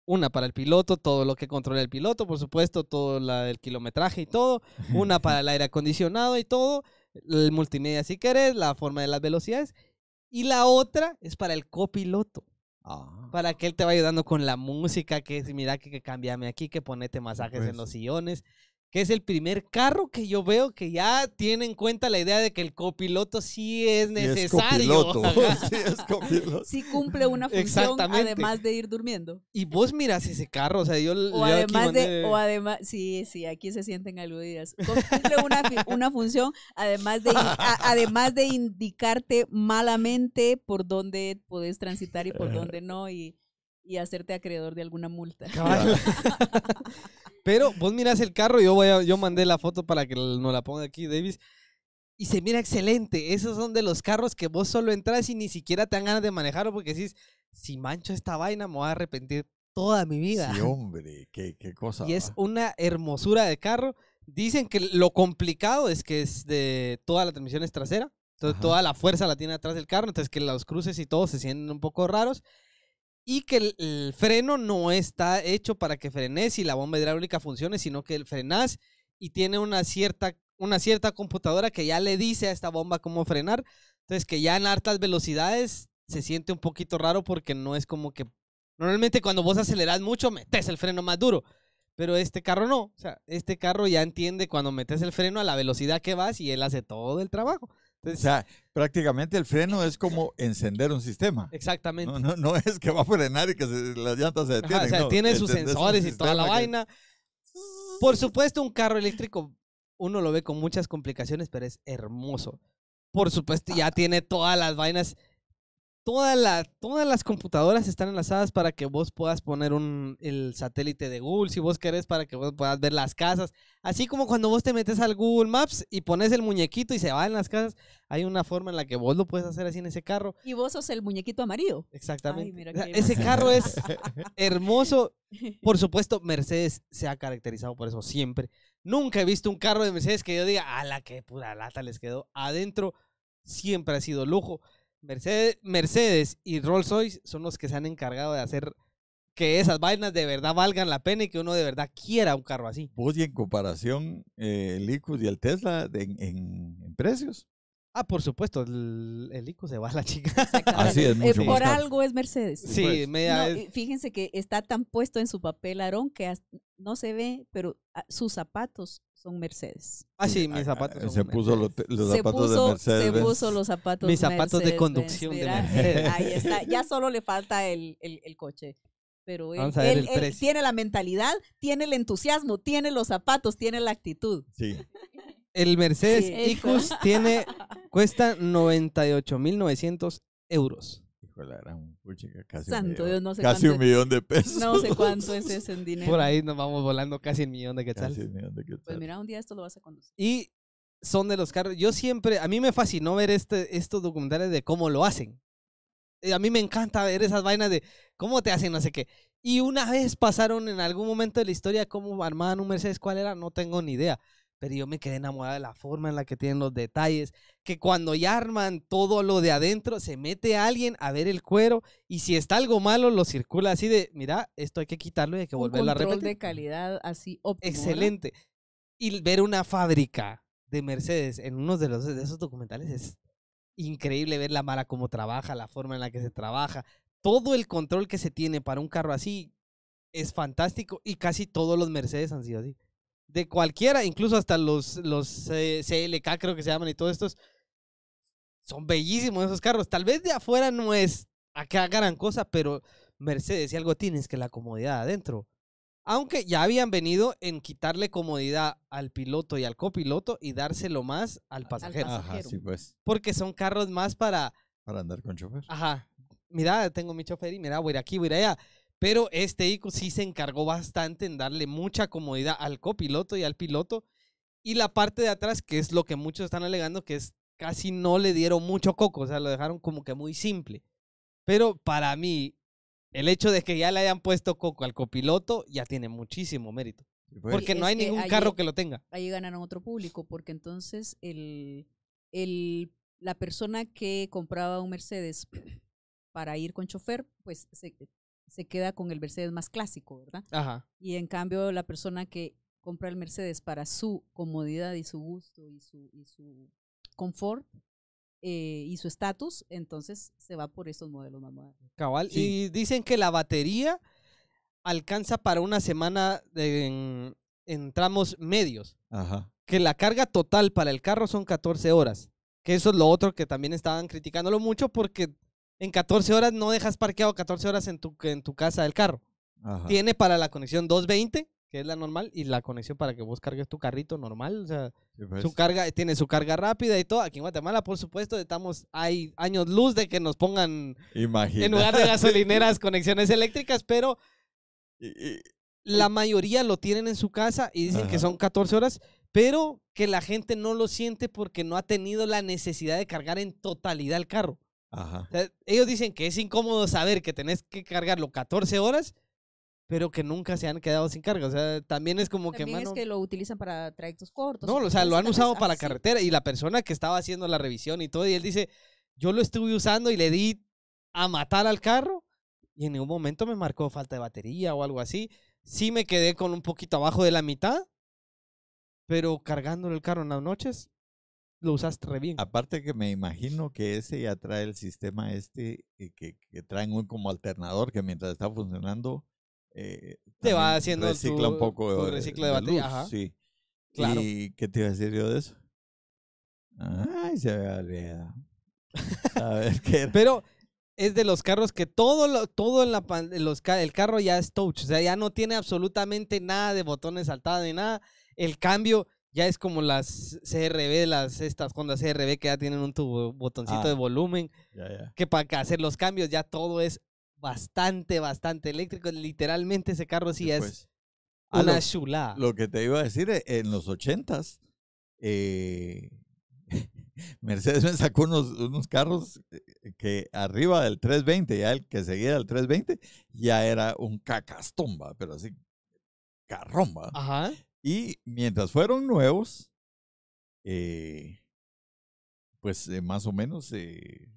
[SPEAKER 1] Una para el piloto, todo lo que controla el piloto, por supuesto, todo el kilometraje y todo. Una para el aire acondicionado y todo. El multimedia si querés, la forma de las velocidades. Y la otra es para el copiloto. Ah. Para que él te vaya ayudando con la música, que es, mira, que, cambiame aquí, que ponete masajes en los sillones, que es el primer carro que yo veo que ya tiene en cuenta la idea de que el copiloto sí es necesario. <laughs> <laughs> Sí, copiloto.
[SPEAKER 3] cumple una función además de ir durmiendo.
[SPEAKER 1] Y vos miras ese carro, o sea, yo... O además de...
[SPEAKER 3] además, sí, sí, aquí se sienten aludidas. Cumple una, <laughs> una función además de, además de indicarte malamente por dónde podés transitar y por eh. dónde no y y hacerte acreedor de alguna multa. <laughs>
[SPEAKER 1] Pero vos mirás el carro, yo, voy yo mandé la foto para que no la ponga aquí, Davis. Y se mira excelente. Esos son de los carros que vos solo entras y ni siquiera te dan ganas de manejarlo porque decís, si mancho esta vaina me voy a arrepentir toda mi vida. Sí,
[SPEAKER 2] hombre, qué, qué cosa. Y
[SPEAKER 1] es una hermosura de carro. Dicen que lo complicado es que es de toda la transmisión es trasera. toda la fuerza la tiene atrás del carro. Entonces que los cruces y todo se sienten un poco raros y que el, freno no está hecho para que frenes y la bomba hidráulica funcione, sino que el frenas y tiene una cierta, una cierta computadora que ya le dice a esta bomba cómo frenar. Entonces, que ya en altas velocidades se siente un poquito raro porque no es como que. Normalmente cuando vos aceleras mucho, metes el freno más duro. Pero este carro no. O sea, este carro ya entiende cuando metes el freno a la velocidad que vas y él hace
[SPEAKER 2] todo el trabajo. Entonces, Prácticamente el freno es como encender un sistema. Exactamente. No, es que va a frenar y que las llantas se detienen. o sea, tiene sus sensores y toda la vaina.
[SPEAKER 1] Por supuesto, un carro eléctrico uno lo ve con muchas complicaciones, pero es hermoso. Por supuesto, ya tiene todas las vainas todas las computadoras están enlazadas para que vos puedas poner un, el satélite de Google, si vos querés, para que vos puedas ver las casas. Así como cuando vos te metes al Google Maps y pones el muñequito y se va en las casas, hay una forma en la que vos lo puedes hacer así en ese carro.
[SPEAKER 3] Y vos sos el muñequito amarillo. Exactamente. ese carro es <laughs> hermoso. <laughs>
[SPEAKER 1] Por supuesto, Mercedes se ha caracterizado por eso siempre. Nunca he visto un carro de Mercedes que yo diga, a la que pura lata les quedó adentro. Siempre ha sido lujo. Mercedes, Mercedes y Rolls Royce son los que se han encargado de hacer que esas vainas de verdad valgan la pena y que uno de verdad quiera un carro así.
[SPEAKER 2] y en comparación eh, el y el Tesla en, precios.
[SPEAKER 1] Ah, por supuesto, el, el se va a la chica. Así es, mucho
[SPEAKER 4] eh, Por
[SPEAKER 2] algo
[SPEAKER 3] es Mercedes. Sí, pues, media Fíjense que está tan puesto en su papel Aarón que no se ve, pero ah, sus zapatos son Mercedes.
[SPEAKER 2] Ah, sí, mis ah, zapatos. Ah, son se puso los, zapatos de Mercedes. Se puso los zapatos Mis zapatos de pues, conducción de Mercedes. <laughs> Ahí está,
[SPEAKER 3] ya solo le falta el, coche pero él, tiene la mentalidad, tiene el entusiasmo, tiene los zapatos, tiene la actitud.
[SPEAKER 1] Sí. El Mercedes sí, tiene <laughs> Cuesta 98.900 euros. Híjole, era un
[SPEAKER 2] casi,
[SPEAKER 3] Santo un, millón, casi un millón de pesos. No sé cuánto es ese en <laughs> dinero. Por ahí
[SPEAKER 1] nos vamos volando casi un millón de quetzales. Pues
[SPEAKER 3] mira, un día esto lo vas a conocer.
[SPEAKER 1] Y son de los carros. Yo siempre, a mí me fascinó ver este, estos documentales de cómo lo hacen. A mí me encanta ver esas vainas de cómo te hacen, no sé qué. Y una vez pasaron en algún momento de la historia cómo armaban un Mercedes, cuál era, no tengo ni idea pero yo me quedé enamorada de la forma en la que tienen los detalles, que cuando ya arman todo lo de adentro, se mete alguien a ver el cuero y si está algo malo, lo circula así de, mira, esto hay que quitarlo y hay que volverlo a repetir. control de
[SPEAKER 3] calidad
[SPEAKER 1] así óptimo. Excelente. Y ver una fábrica de Mercedes en uno de, de esos documentales es increíble ver la mala cómo trabaja, la forma en la que se trabaja. Todo el control que se tiene para un carro así es fantástico y casi todos los Mercedes han sido así de cualquiera, incluso hasta los, los eh, CLK creo que se llaman y todos estos, son bellísimos esos carros. Tal vez de afuera no es acá gran cosa, pero Mercedes, y algo tienes que la comodidad adentro. Aunque ya habían venido en quitarle comodidad al piloto y al copiloto y dárselo más al pasajero. Ajá, sí, pues. Porque son carros más para...
[SPEAKER 2] Para andar con chofer.
[SPEAKER 1] Ajá. Mira, tengo mi chofer y mira, voy a aquí, voy a allá. Pero este ICO sí se encargó bastante en darle mucha comodidad al copiloto y al piloto. Y la parte de atrás, que es lo que muchos están alegando, que es casi no le dieron mucho coco, o sea, lo dejaron como que muy simple. Pero para mí, el hecho de que ya le hayan puesto coco al copiloto ya tiene muchísimo mérito.
[SPEAKER 4] Pues porque no hay ningún carro que lo tenga.
[SPEAKER 3] Ahí ganaron otro público, porque entonces el, el, la persona que compraba un Mercedes para ir con chofer, pues se queda con el Mercedes más clásico, ¿verdad? Y en cambio la persona que compra el Mercedes para su comodidad y su gusto y su, confort eh, y su estatus, entonces se va por esos modelos más modernos.
[SPEAKER 1] Cabal. Y dicen que la batería alcanza para una semana de, en, en, tramos medios. Que la carga total para el carro son 14 horas. Que eso es lo otro que también estaban criticándolo mucho porque en 14 horas no dejas parqueado 14 horas en tu, en tu casa el carro. Tiene para la conexión 220, que es la normal, y la conexión para que vos cargues tu carrito normal. O sea, pues. su carga, tiene su carga rápida y todo. Aquí en Guatemala, por supuesto, estamos, hay años luz de que nos pongan en lugar de <laughs> gasolineras conexiones eléctricas, pero la mayoría lo tienen en su casa y dicen que son 14 horas, pero que la gente no lo siente porque no ha tenido la necesidad de cargar en totalidad el carro. Ajá. ellos dicen que es incómodo saber que tenés que cargarlo 14 horas, pero que nunca se han quedado sin carga. O sea, también es como que... También es que
[SPEAKER 3] lo utilizan para trayectos cortos.
[SPEAKER 1] No, o pues sea, lo han usado para ah, carretera y la persona que estaba haciendo la revisión y todo, y él dice, yo lo estuve usando y le di a matar al carro y en un momento me marcó falta de batería o algo así. Sí me quedé con un poquito
[SPEAKER 2] abajo de la mitad, pero cargándolo el carro en las noches, lo usas re bien. Aparte que me imagino que ese ya trae el sistema este eh, que, que traen un como alternador que mientras está funcionando eh, te va haciendo recicla tu, un poco de, batería. Sí. Claro. ¿Y qué te iba a decir yo de eso? Ay, se me olvidado. A ver qué Pero es de los carros que
[SPEAKER 1] todo todo en la, los, el carro ya es touch, o sea, ya no tiene absolutamente nada de botones saltados ni nada. El cambio ya es como las CRB, las estas Honda CRB que ya tienen un tubo, botoncito de ah. volumen, que para hacer los cambios ya todo es bastante, bastante eléctrico. Literalmente ese carro sí es es pues. ah, la
[SPEAKER 2] chula. Lo que te iba a decir, eh, en los ochentas, eh, <laughs> Mercedes me sacó unos, unos carros eh, que arriba del 320, ya el que seguía del 320, ya era un cacastomba, pero así carromba. Ajá. Y mientras fueron nuevos, eh, pues eh, más o menos eh,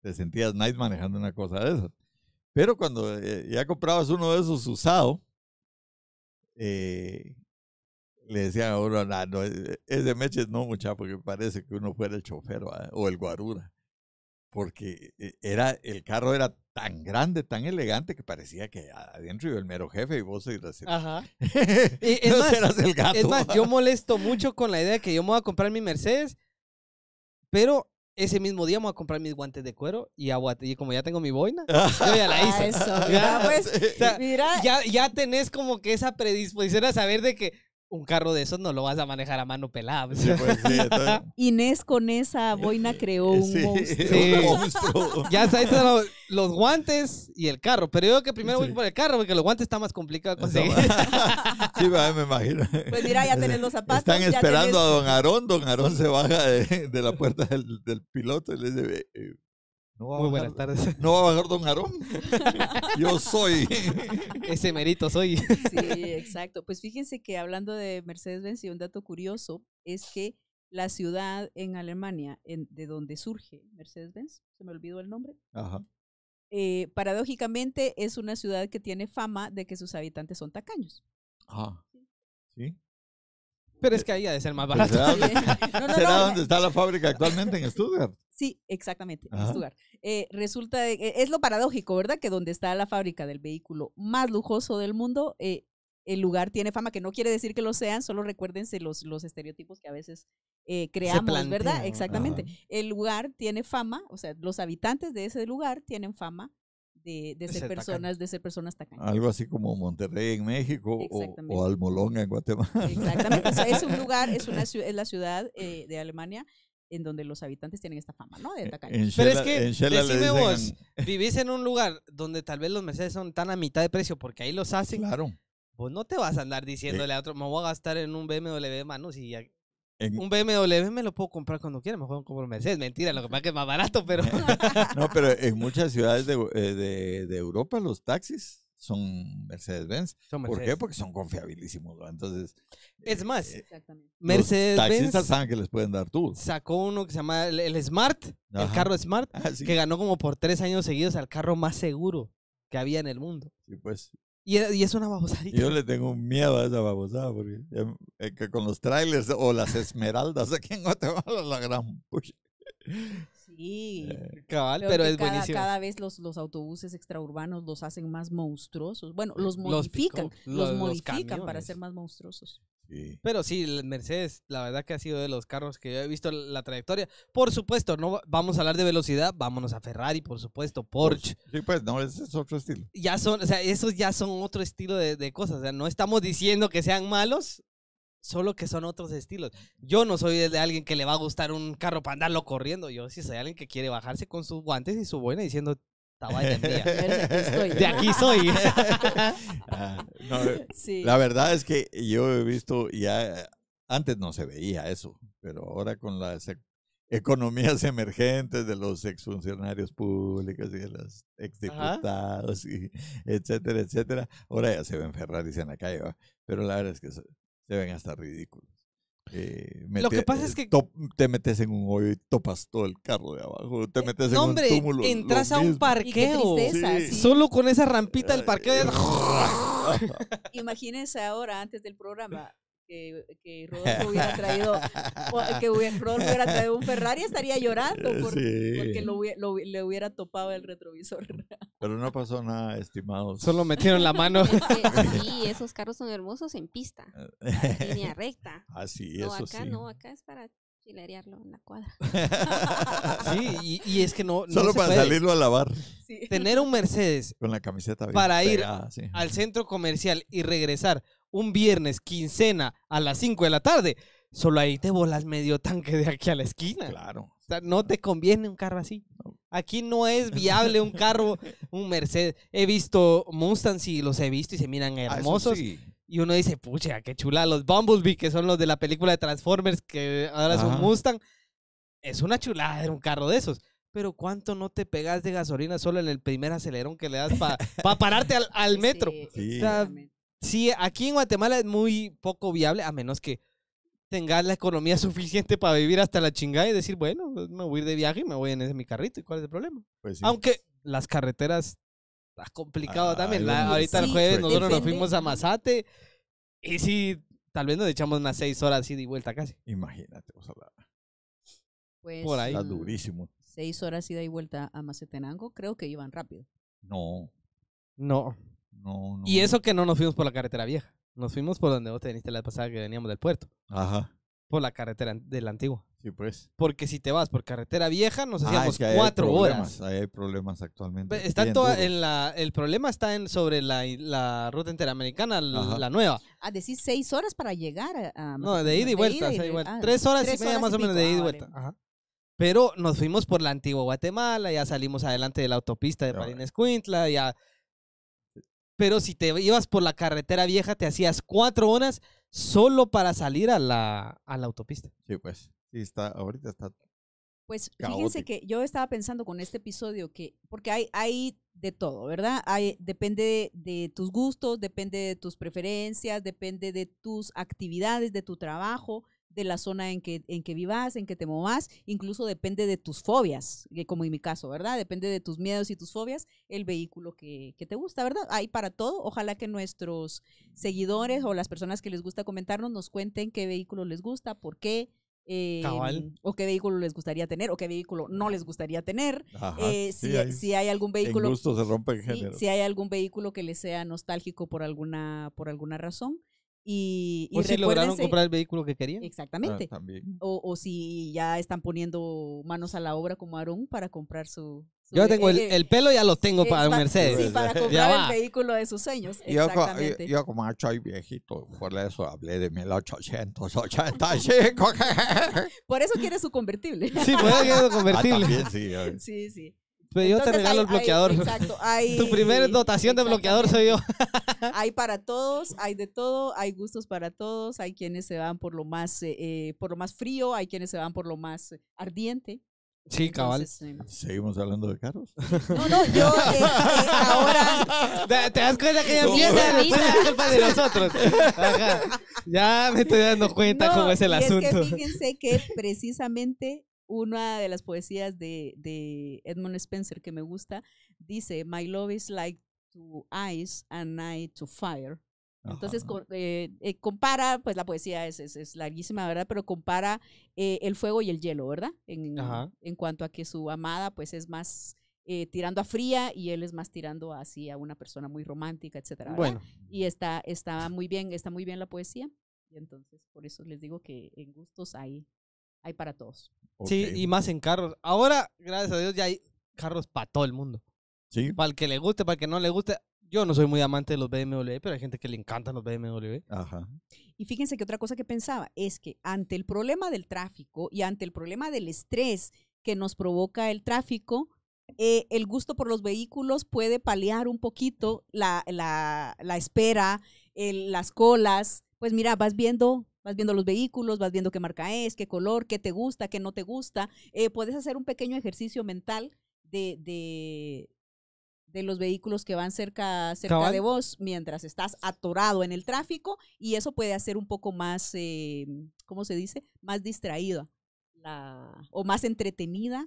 [SPEAKER 2] te sentías nice manejando una cosa de esas. Pero cuando ya comprabas uno de esos usado, le decían a uno, no, es de Meches no muchacho, porque parece que uno fuera el chofer o el guarura porque eh, era, el carro era tan grande, tan elegante que parecía que adentro iba el mero jefe y vos eras el, Ajá. <laughs> es más, gato. Es más, yo <laughs> molesto mucho
[SPEAKER 1] con la idea de que yo me voy a comprar mi Mercedes, pero ese mismo día me voy a comprar mis guantes de cuero y, agua, y como ya tengo mi boina, yo ya la <laughs> hice. Ah, eso, ya, pues, Ya, ya tenés como que esa predisposición a saber de que un carro de esos no lo vas a manejar a mano pelada. Pues. Pues, <laughs> Inés con esa boina creó un <laughs> monstruo. ya sabes los, guantes y el carro. Pero yo que primero voy por el carro porque los guantes está más complicado conseguir. <laughs>
[SPEAKER 2] sí, me imagino.
[SPEAKER 3] Pues mira, ya tenés los zapatos. Están
[SPEAKER 2] esperando a don Aarón. Don Aarón se baja de, la puerta del, piloto y le dice, eh, no Muy buenas tardes. <laughs> No va a bajar don Aarón. <laughs> Yo soy. <laughs> Ese merito soy. Sí, exacto. Pues
[SPEAKER 3] fíjense que hablando de Mercedes-Benz, y un dato curioso es que la ciudad en Alemania, de donde surge Mercedes-Benz, se me olvidó el nombre. Ajá. Eh, paradójicamente es una ciudad que tiene fama de que sus habitantes son tacaños.
[SPEAKER 2] Ajá.
[SPEAKER 1] Ah, sí. Pero es que ahí ha de ser más pues, barato. ¿Será, donde está la
[SPEAKER 2] fábrica actualmente en Stuttgart?
[SPEAKER 1] Sí, exactamente,
[SPEAKER 3] este eh, resulta, es lo paradójico, ¿verdad? Que donde está la fábrica del vehículo más lujoso del mundo, eh, el lugar tiene fama, que no quiere decir que lo sean, solo recuérdense los, los estereotipos que a veces eh, creamos, ¿verdad? Exactamente. El lugar tiene fama, o sea, los habitantes de ese lugar tienen fama de, ser, personas, de ser personas tacañas.
[SPEAKER 2] Algo así como Monterrey en México o, o, Almolonga en Guatemala. Exactamente. es un <laughs> lugar, es, una,
[SPEAKER 3] es la ciudad de Alemania
[SPEAKER 1] en donde los habitantes tienen esta fama, ¿no? De eh, Pero es que, decime vos, vivís en un lugar donde tal vez los Mercedes son tan a mitad de precio porque ahí los hacen. Claro. Vos no te vas a andar diciéndole eh. a otro, me voy a gastar en un BMW, mano, si Un BMW me lo puedo comprar cuando quiera,
[SPEAKER 2] mejor compro Mercedes.
[SPEAKER 1] Mentira, lo que pasa es que es más barato, pero. <laughs>
[SPEAKER 2] no, pero en muchas ciudades de, eh, de Europa los taxis son Mercedes-Benz. Mercedes. benz por qué? Porque son confiabilísimos. Entonces. Es eh, más, eh, Mercedes-Benz. saben que les pueden dar tú. Sacó
[SPEAKER 1] uno que se llama el, Smart, el carro Smart, <laughs> ah, que ganó como por tres años seguidos al carro más seguro que había en el mundo. Sí, pues. Y, es una babosadita. Yo le
[SPEAKER 2] tengo miedo a esa babosada, porque eh, que con los trailers o las esmeraldas aquí en Guatemala la gran Sí. pero
[SPEAKER 3] es cada, buenísimo. Cada vez los, autobuses extraurbanos los hacen más monstruosos. Bueno, los modifican.
[SPEAKER 1] Los, modifican para ser
[SPEAKER 3] más monstruosos.
[SPEAKER 1] Pero sí, el Mercedes, la verdad que ha sido de los carros que yo he visto la trayectoria. Por supuesto, no vamos a hablar de velocidad, vámonos a Ferrari, por supuesto, Porsche.
[SPEAKER 2] Sí, pues, no, ese es otro estilo.
[SPEAKER 1] Ya son, o sea, esos ya son otro estilo de, de cosas. O sea, no estamos diciendo que sean malos, Solo que son otros estilos. Yo no soy de alguien que le va a gustar un carro para andarlo corriendo. Yo sí soy alguien que quiere bajarse con sus guantes y su buena diciendo, <laughs> de, de aquí soy. <laughs> Ah,
[SPEAKER 2] eh, la verdad es que yo he visto ya, eh, antes no se veía eso, pero ahora con las e-, economías <laughs> emergentes de los exfuncionarios públicos y de los exdiputados, y etcétera, etcétera, ahora ya se ven Ferraris en la calle, pero la verdad es que deben estar ridículos. Eh, lo que pasa es eh, que te metes en un hoyo y topas todo el carro de abajo, te eh, metes en un túmulo. Entras a un parqueo. Tristeza, Solo con esa rampita del parqueo. <laughs>
[SPEAKER 3] <laughs> Imagínense ahora, antes del programa, que, que Rodolfo hubiera traído, <laughs> que Rodolfo hubiera traído un Ferrari, estaría llorando porque le hubiera topado el retrovisor.
[SPEAKER 2] Pero no pasó nada, estimados. Solo metieron la mano. <laughs> sí,
[SPEAKER 3] esos carros son hermosos en
[SPEAKER 5] pista, en línea recta. Ah, no, acá no, acá es para chilerearlo en la cuadra.
[SPEAKER 1] Sí, y, es que no. Solo para salirlo a lavar. Tener un Mercedes.
[SPEAKER 2] Con la camiseta Para ir
[SPEAKER 1] al centro comercial y regresar un viernes quincena a las 5 de la tarde, solo ahí te volas medio tanque de aquí a la esquina. Claro. O sea, no te conviene un carro así. Aquí no es <laughs> viable un carro, un Mercedes. He visto Mustangs y los he visto y se miran ah, hermosos. Y uno dice, pucha, qué chula. Los Bumblebee, que son los de la película de Transformers, que ahora son Mustang. Es una chulada era un carro de esos. Pero ¿cuánto no te pegas de gasolina solo en el primer acelerón que le das para pararte al, metro? Sí, Sí, aquí en Guatemala es muy poco viable, a menos que tengas la economía <laughs> suficiente para vivir hasta la chingada y decir, bueno, pues, me voy de viaje y me voy en ese, mi carrito. ¿Y cuál es el problema?
[SPEAKER 4] Pues Aunque
[SPEAKER 1] las carreteras están complicado también. ahorita el jueves pues. nosotros nos fuimos a Mazate y sí, tal vez nos echamos unas seis horas así de vuelta casi.
[SPEAKER 2] Imagínate, o hablar.
[SPEAKER 3] Pues, Por ahí. Está durísimo. Seis horas ida y vuelta a Macetenango, creo que iban rápido.
[SPEAKER 1] No. No no, no. Y eso que no nos fuimos por la carretera vieja. Nos fuimos por donde vos teniste la pasada que veníamos del puerto. Ajá. Por la carretera del antiguo. Sí, pues. Porque si te vas por carretera vieja, nos ah, hacíamos cuatro horas.
[SPEAKER 2] hay problemas actualmente. Está toda
[SPEAKER 1] en la, el problema está en sobre la, ruta interamericana, la, nueva. A
[SPEAKER 3] ah, decís seis horas para llegar a. No, de ida y vuelta. Ah, tres horas y media más o menos de ida y vuelta.
[SPEAKER 1] Ajá. Pero nos fuimos por la antigua Guatemala, ya salimos adelante de la autopista de Parines Cuintla, ya pero si te ibas por la carretera vieja, te hacías cuatro horas solo para salir a la, a la autopista. Sí, pues. Sí, está, ahorita está.
[SPEAKER 3] Pues fíjense que yo estaba pensando con este episodio que, porque hay, hay de todo, ¿verdad? Hay, depende de tus gustos, depende de tus preferencias, depende de tus actividades, de tu trabajo, de la zona en que, en que vivas, en que te movas, incluso depende de tus fobias, eh, como en mi caso, ¿verdad? Depende de tus miedos y tus fobias, el vehículo que, que te gusta, ¿verdad? Hay para todo. Ojalá que nuestros seguidores o las personas que les gusta comentarnos nos cuenten qué vehículo les gusta, por qué, em, o qué vehículo les gustaría tener o qué vehículo no les gustaría tener. Eh, si, hay, si, hay, algún vehículo. En gusto se si hay algún vehículo que les sea nostálgico por alguna, por alguna razón. Y, o si lograron comprar el
[SPEAKER 1] vehículo que querían. Exactamente. Ah,
[SPEAKER 3] o, o, si ya están poniendo manos a la obra como Aarón para comprar su... yo tengo eh, el, pelo, ya lo tengo para un Mercedes. Sí, para <laughs> comprar el vehículo de sus sueños. Exactamente. Yo,
[SPEAKER 2] como yo como viejito, por eso hablé de 1885. <laughs>
[SPEAKER 3] por eso quiere su convertible. Sí, por eso quiere su <laughs> ah,
[SPEAKER 2] convertible. sí,
[SPEAKER 1] sí,
[SPEAKER 3] sí.
[SPEAKER 2] Pero yo te regalo el bloqueador. exacto.
[SPEAKER 3] <laughs> tu primera dotación de
[SPEAKER 1] bloqueador soy yo. <laughs>
[SPEAKER 3] hay para todos, hay de todo, hay gustos para todos, hay quienes se van por lo más, eh, eh, por lo más frío, hay quienes se van por lo más eh, ardiente.
[SPEAKER 2] Sí, cabal. Em, Seguimos hablando de carros. No, no, yo ahora. <laughs> ¿Te, das cuenta que ya empieza la culpa de nosotros.
[SPEAKER 1] Ya me estoy dando cuenta cómo es el asunto. Es que fíjense
[SPEAKER 3] que precisamente una de las poesías de, de Edmund Spencer que me gusta dice, My love is like to ice and I to fire. Entonces eh, eh, compara, pues la poesía es, es, larguísima, ¿verdad? Pero compara eh, el fuego y el hielo, ¿verdad? En, en, cuanto a que su amada pues es más eh, tirando a fría y él es más tirando así a una persona muy romántica, etcétera. ¿verdad? Y está, está muy bien, está muy bien la poesía. Y entonces por eso les digo que en gustos hay, hay para todos.
[SPEAKER 4] Sí, y
[SPEAKER 1] más en carros. Ahora, gracias a Dios, ya hay carros para todo el mundo. Sí. Para el que le guste, para el que no le guste. Yo no soy muy amante de los BMW, pero hay gente que le encantan los BMW. Ajá.
[SPEAKER 3] Y fíjense que otra cosa que pensaba es que ante el problema del tráfico y ante el problema del estrés que nos provoca el tráfico, eh, el gusto por los vehículos puede paliar un poquito la, espera, las colas. Pues mira, vas viendo Vas viendo los vehículos, vas viendo qué marca es, qué color, qué te gusta, qué no te gusta. Eh, puedes hacer un pequeño ejercicio mental de, de, de los vehículos que van cerca, cerca de vos mientras estás atorado en el tráfico y eso puede hacer un poco más, em, ¿cómo se dice? Más distraída o más entretenida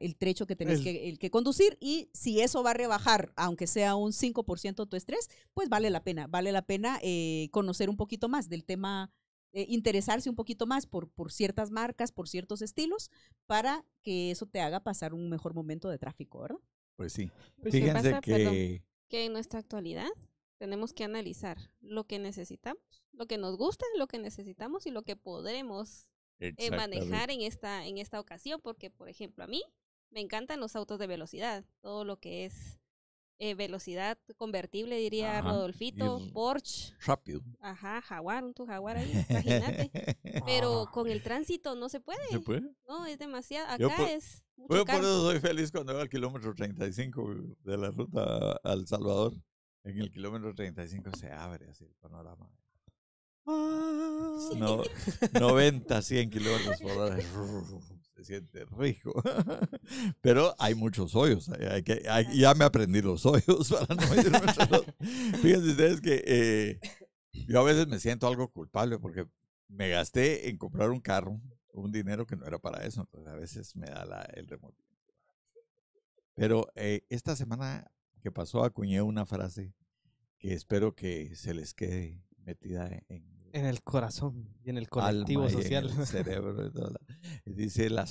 [SPEAKER 3] el trecho que tenés que, conducir y si eso va a rebajar, aunque sea un 5% tu estrés, pues vale la pena, vale la pena eh, conocer un poquito más del tema, eh, interesarse un poquito más por, por ciertas marcas, por ciertos estilos, para que eso te haga pasar un mejor momento de tráfico, ¿verdad?
[SPEAKER 2] Pues sí. Pues, Fíjense que...
[SPEAKER 3] que en nuestra actualidad tenemos que analizar
[SPEAKER 5] lo que necesitamos, lo que nos gusta, lo que necesitamos y lo que podremos eh, manejar en esta, en esta ocasión, porque por ejemplo a mí me encantan los autos de velocidad, todo lo que es eh, velocidad convertible, diría Rodolfito, Porsche. Rápido. Ajá, Jaguar, un tu Jaguar ahí, imagínate. <laughs> Pero ah. con el tránsito no se puede. No, es demasiado. Acá es. Mucho yo por eso soy
[SPEAKER 2] feliz cuando veo el kilómetro 35 de la ruta al Salvador. En el kilómetro 35 se abre así el panorama.
[SPEAKER 4] Ah. no, 90,
[SPEAKER 2] 100 kilómetros por hora. <laughs> Se siente rico. <laughs> Pero hay muchos hoyos. Hay que, ya me aprendí los hoyos <laughs> para no Fíjense ustedes que eh, yo a veces me siento algo culpable porque me gasté en comprar un carro, un dinero que no era para eso. Entonces a veces me da el remordimiento. Pero eh, esta semana que pasó acuñé una frase que espero que se les quede metida en, el corazón y en el colectivo social. <laughs> dice la,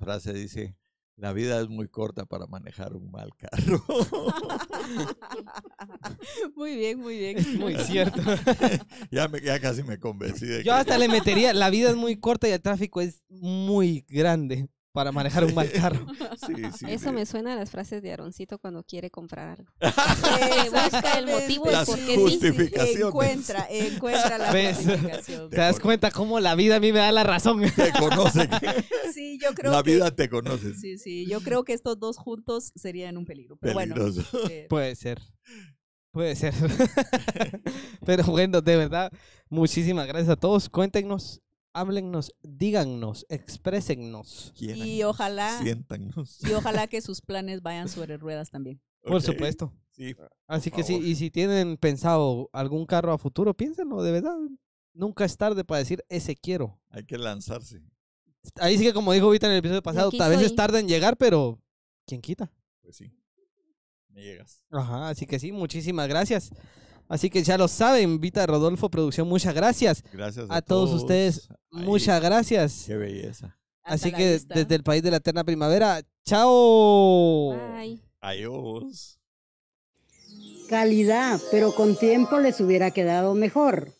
[SPEAKER 2] frase dice la vida es muy corta para manejar un mal carro. <laughs> Muy bien, muy bien. <laughs> Muy cierto. ya, me, casi me convencí Yo hasta le metería, la vida es muy
[SPEAKER 1] corta y el tráfico es muy grande para manejar un mal carro. <laughs> Sí,
[SPEAKER 2] sí, Eso
[SPEAKER 5] me suena a las frases de Aroncito cuando quiere comprar
[SPEAKER 1] algo. <laughs> Eh,
[SPEAKER 6] busca el motivo
[SPEAKER 1] y porque sí. Encuentra,
[SPEAKER 3] encuentra la <laughs>
[SPEAKER 1] justificación. Te das cuenta cómo la vida a mí me da la razón. Te conocen. Sí,
[SPEAKER 3] yo creo La vida te conoce. Sí, sí, yo creo que estos dos juntos serían un peligro. Pero Peligroso.
[SPEAKER 1] bueno. Eh, Puede ser. Puede ser. Pero bueno, de verdad, muchísimas gracias a todos. Cuéntenos háblennos, díganos, exprésennos.
[SPEAKER 4] y ojalá. Y
[SPEAKER 3] ojalá que <laughs> sus planes vayan sobre ruedas también.
[SPEAKER 1] Por supuesto. Sí. Así que sí, y si tienen pensado algún carro a futuro, piénsenlo, de verdad. Nunca es tarde para decir ese quiero.
[SPEAKER 2] Hay que lanzarse.
[SPEAKER 1] Ahí sí que como dijo ahorita en el episodio pasado, tal vez es tarde en llegar, pero ¿quién quita?
[SPEAKER 2] Pues sí. Me llegas.
[SPEAKER 1] Ajá, así que sí, muchísimas gracias. Así que ya lo saben, Vita Rodolfo Producción, muchas gracias. Gracias a, todos, ustedes. Muchas gracias.
[SPEAKER 2] Qué belleza.
[SPEAKER 1] Así que desde el país de la eterna primavera, chao.
[SPEAKER 2] Bye. Adiós.
[SPEAKER 3] Calidad, pero con tiempo les hubiera quedado mejor.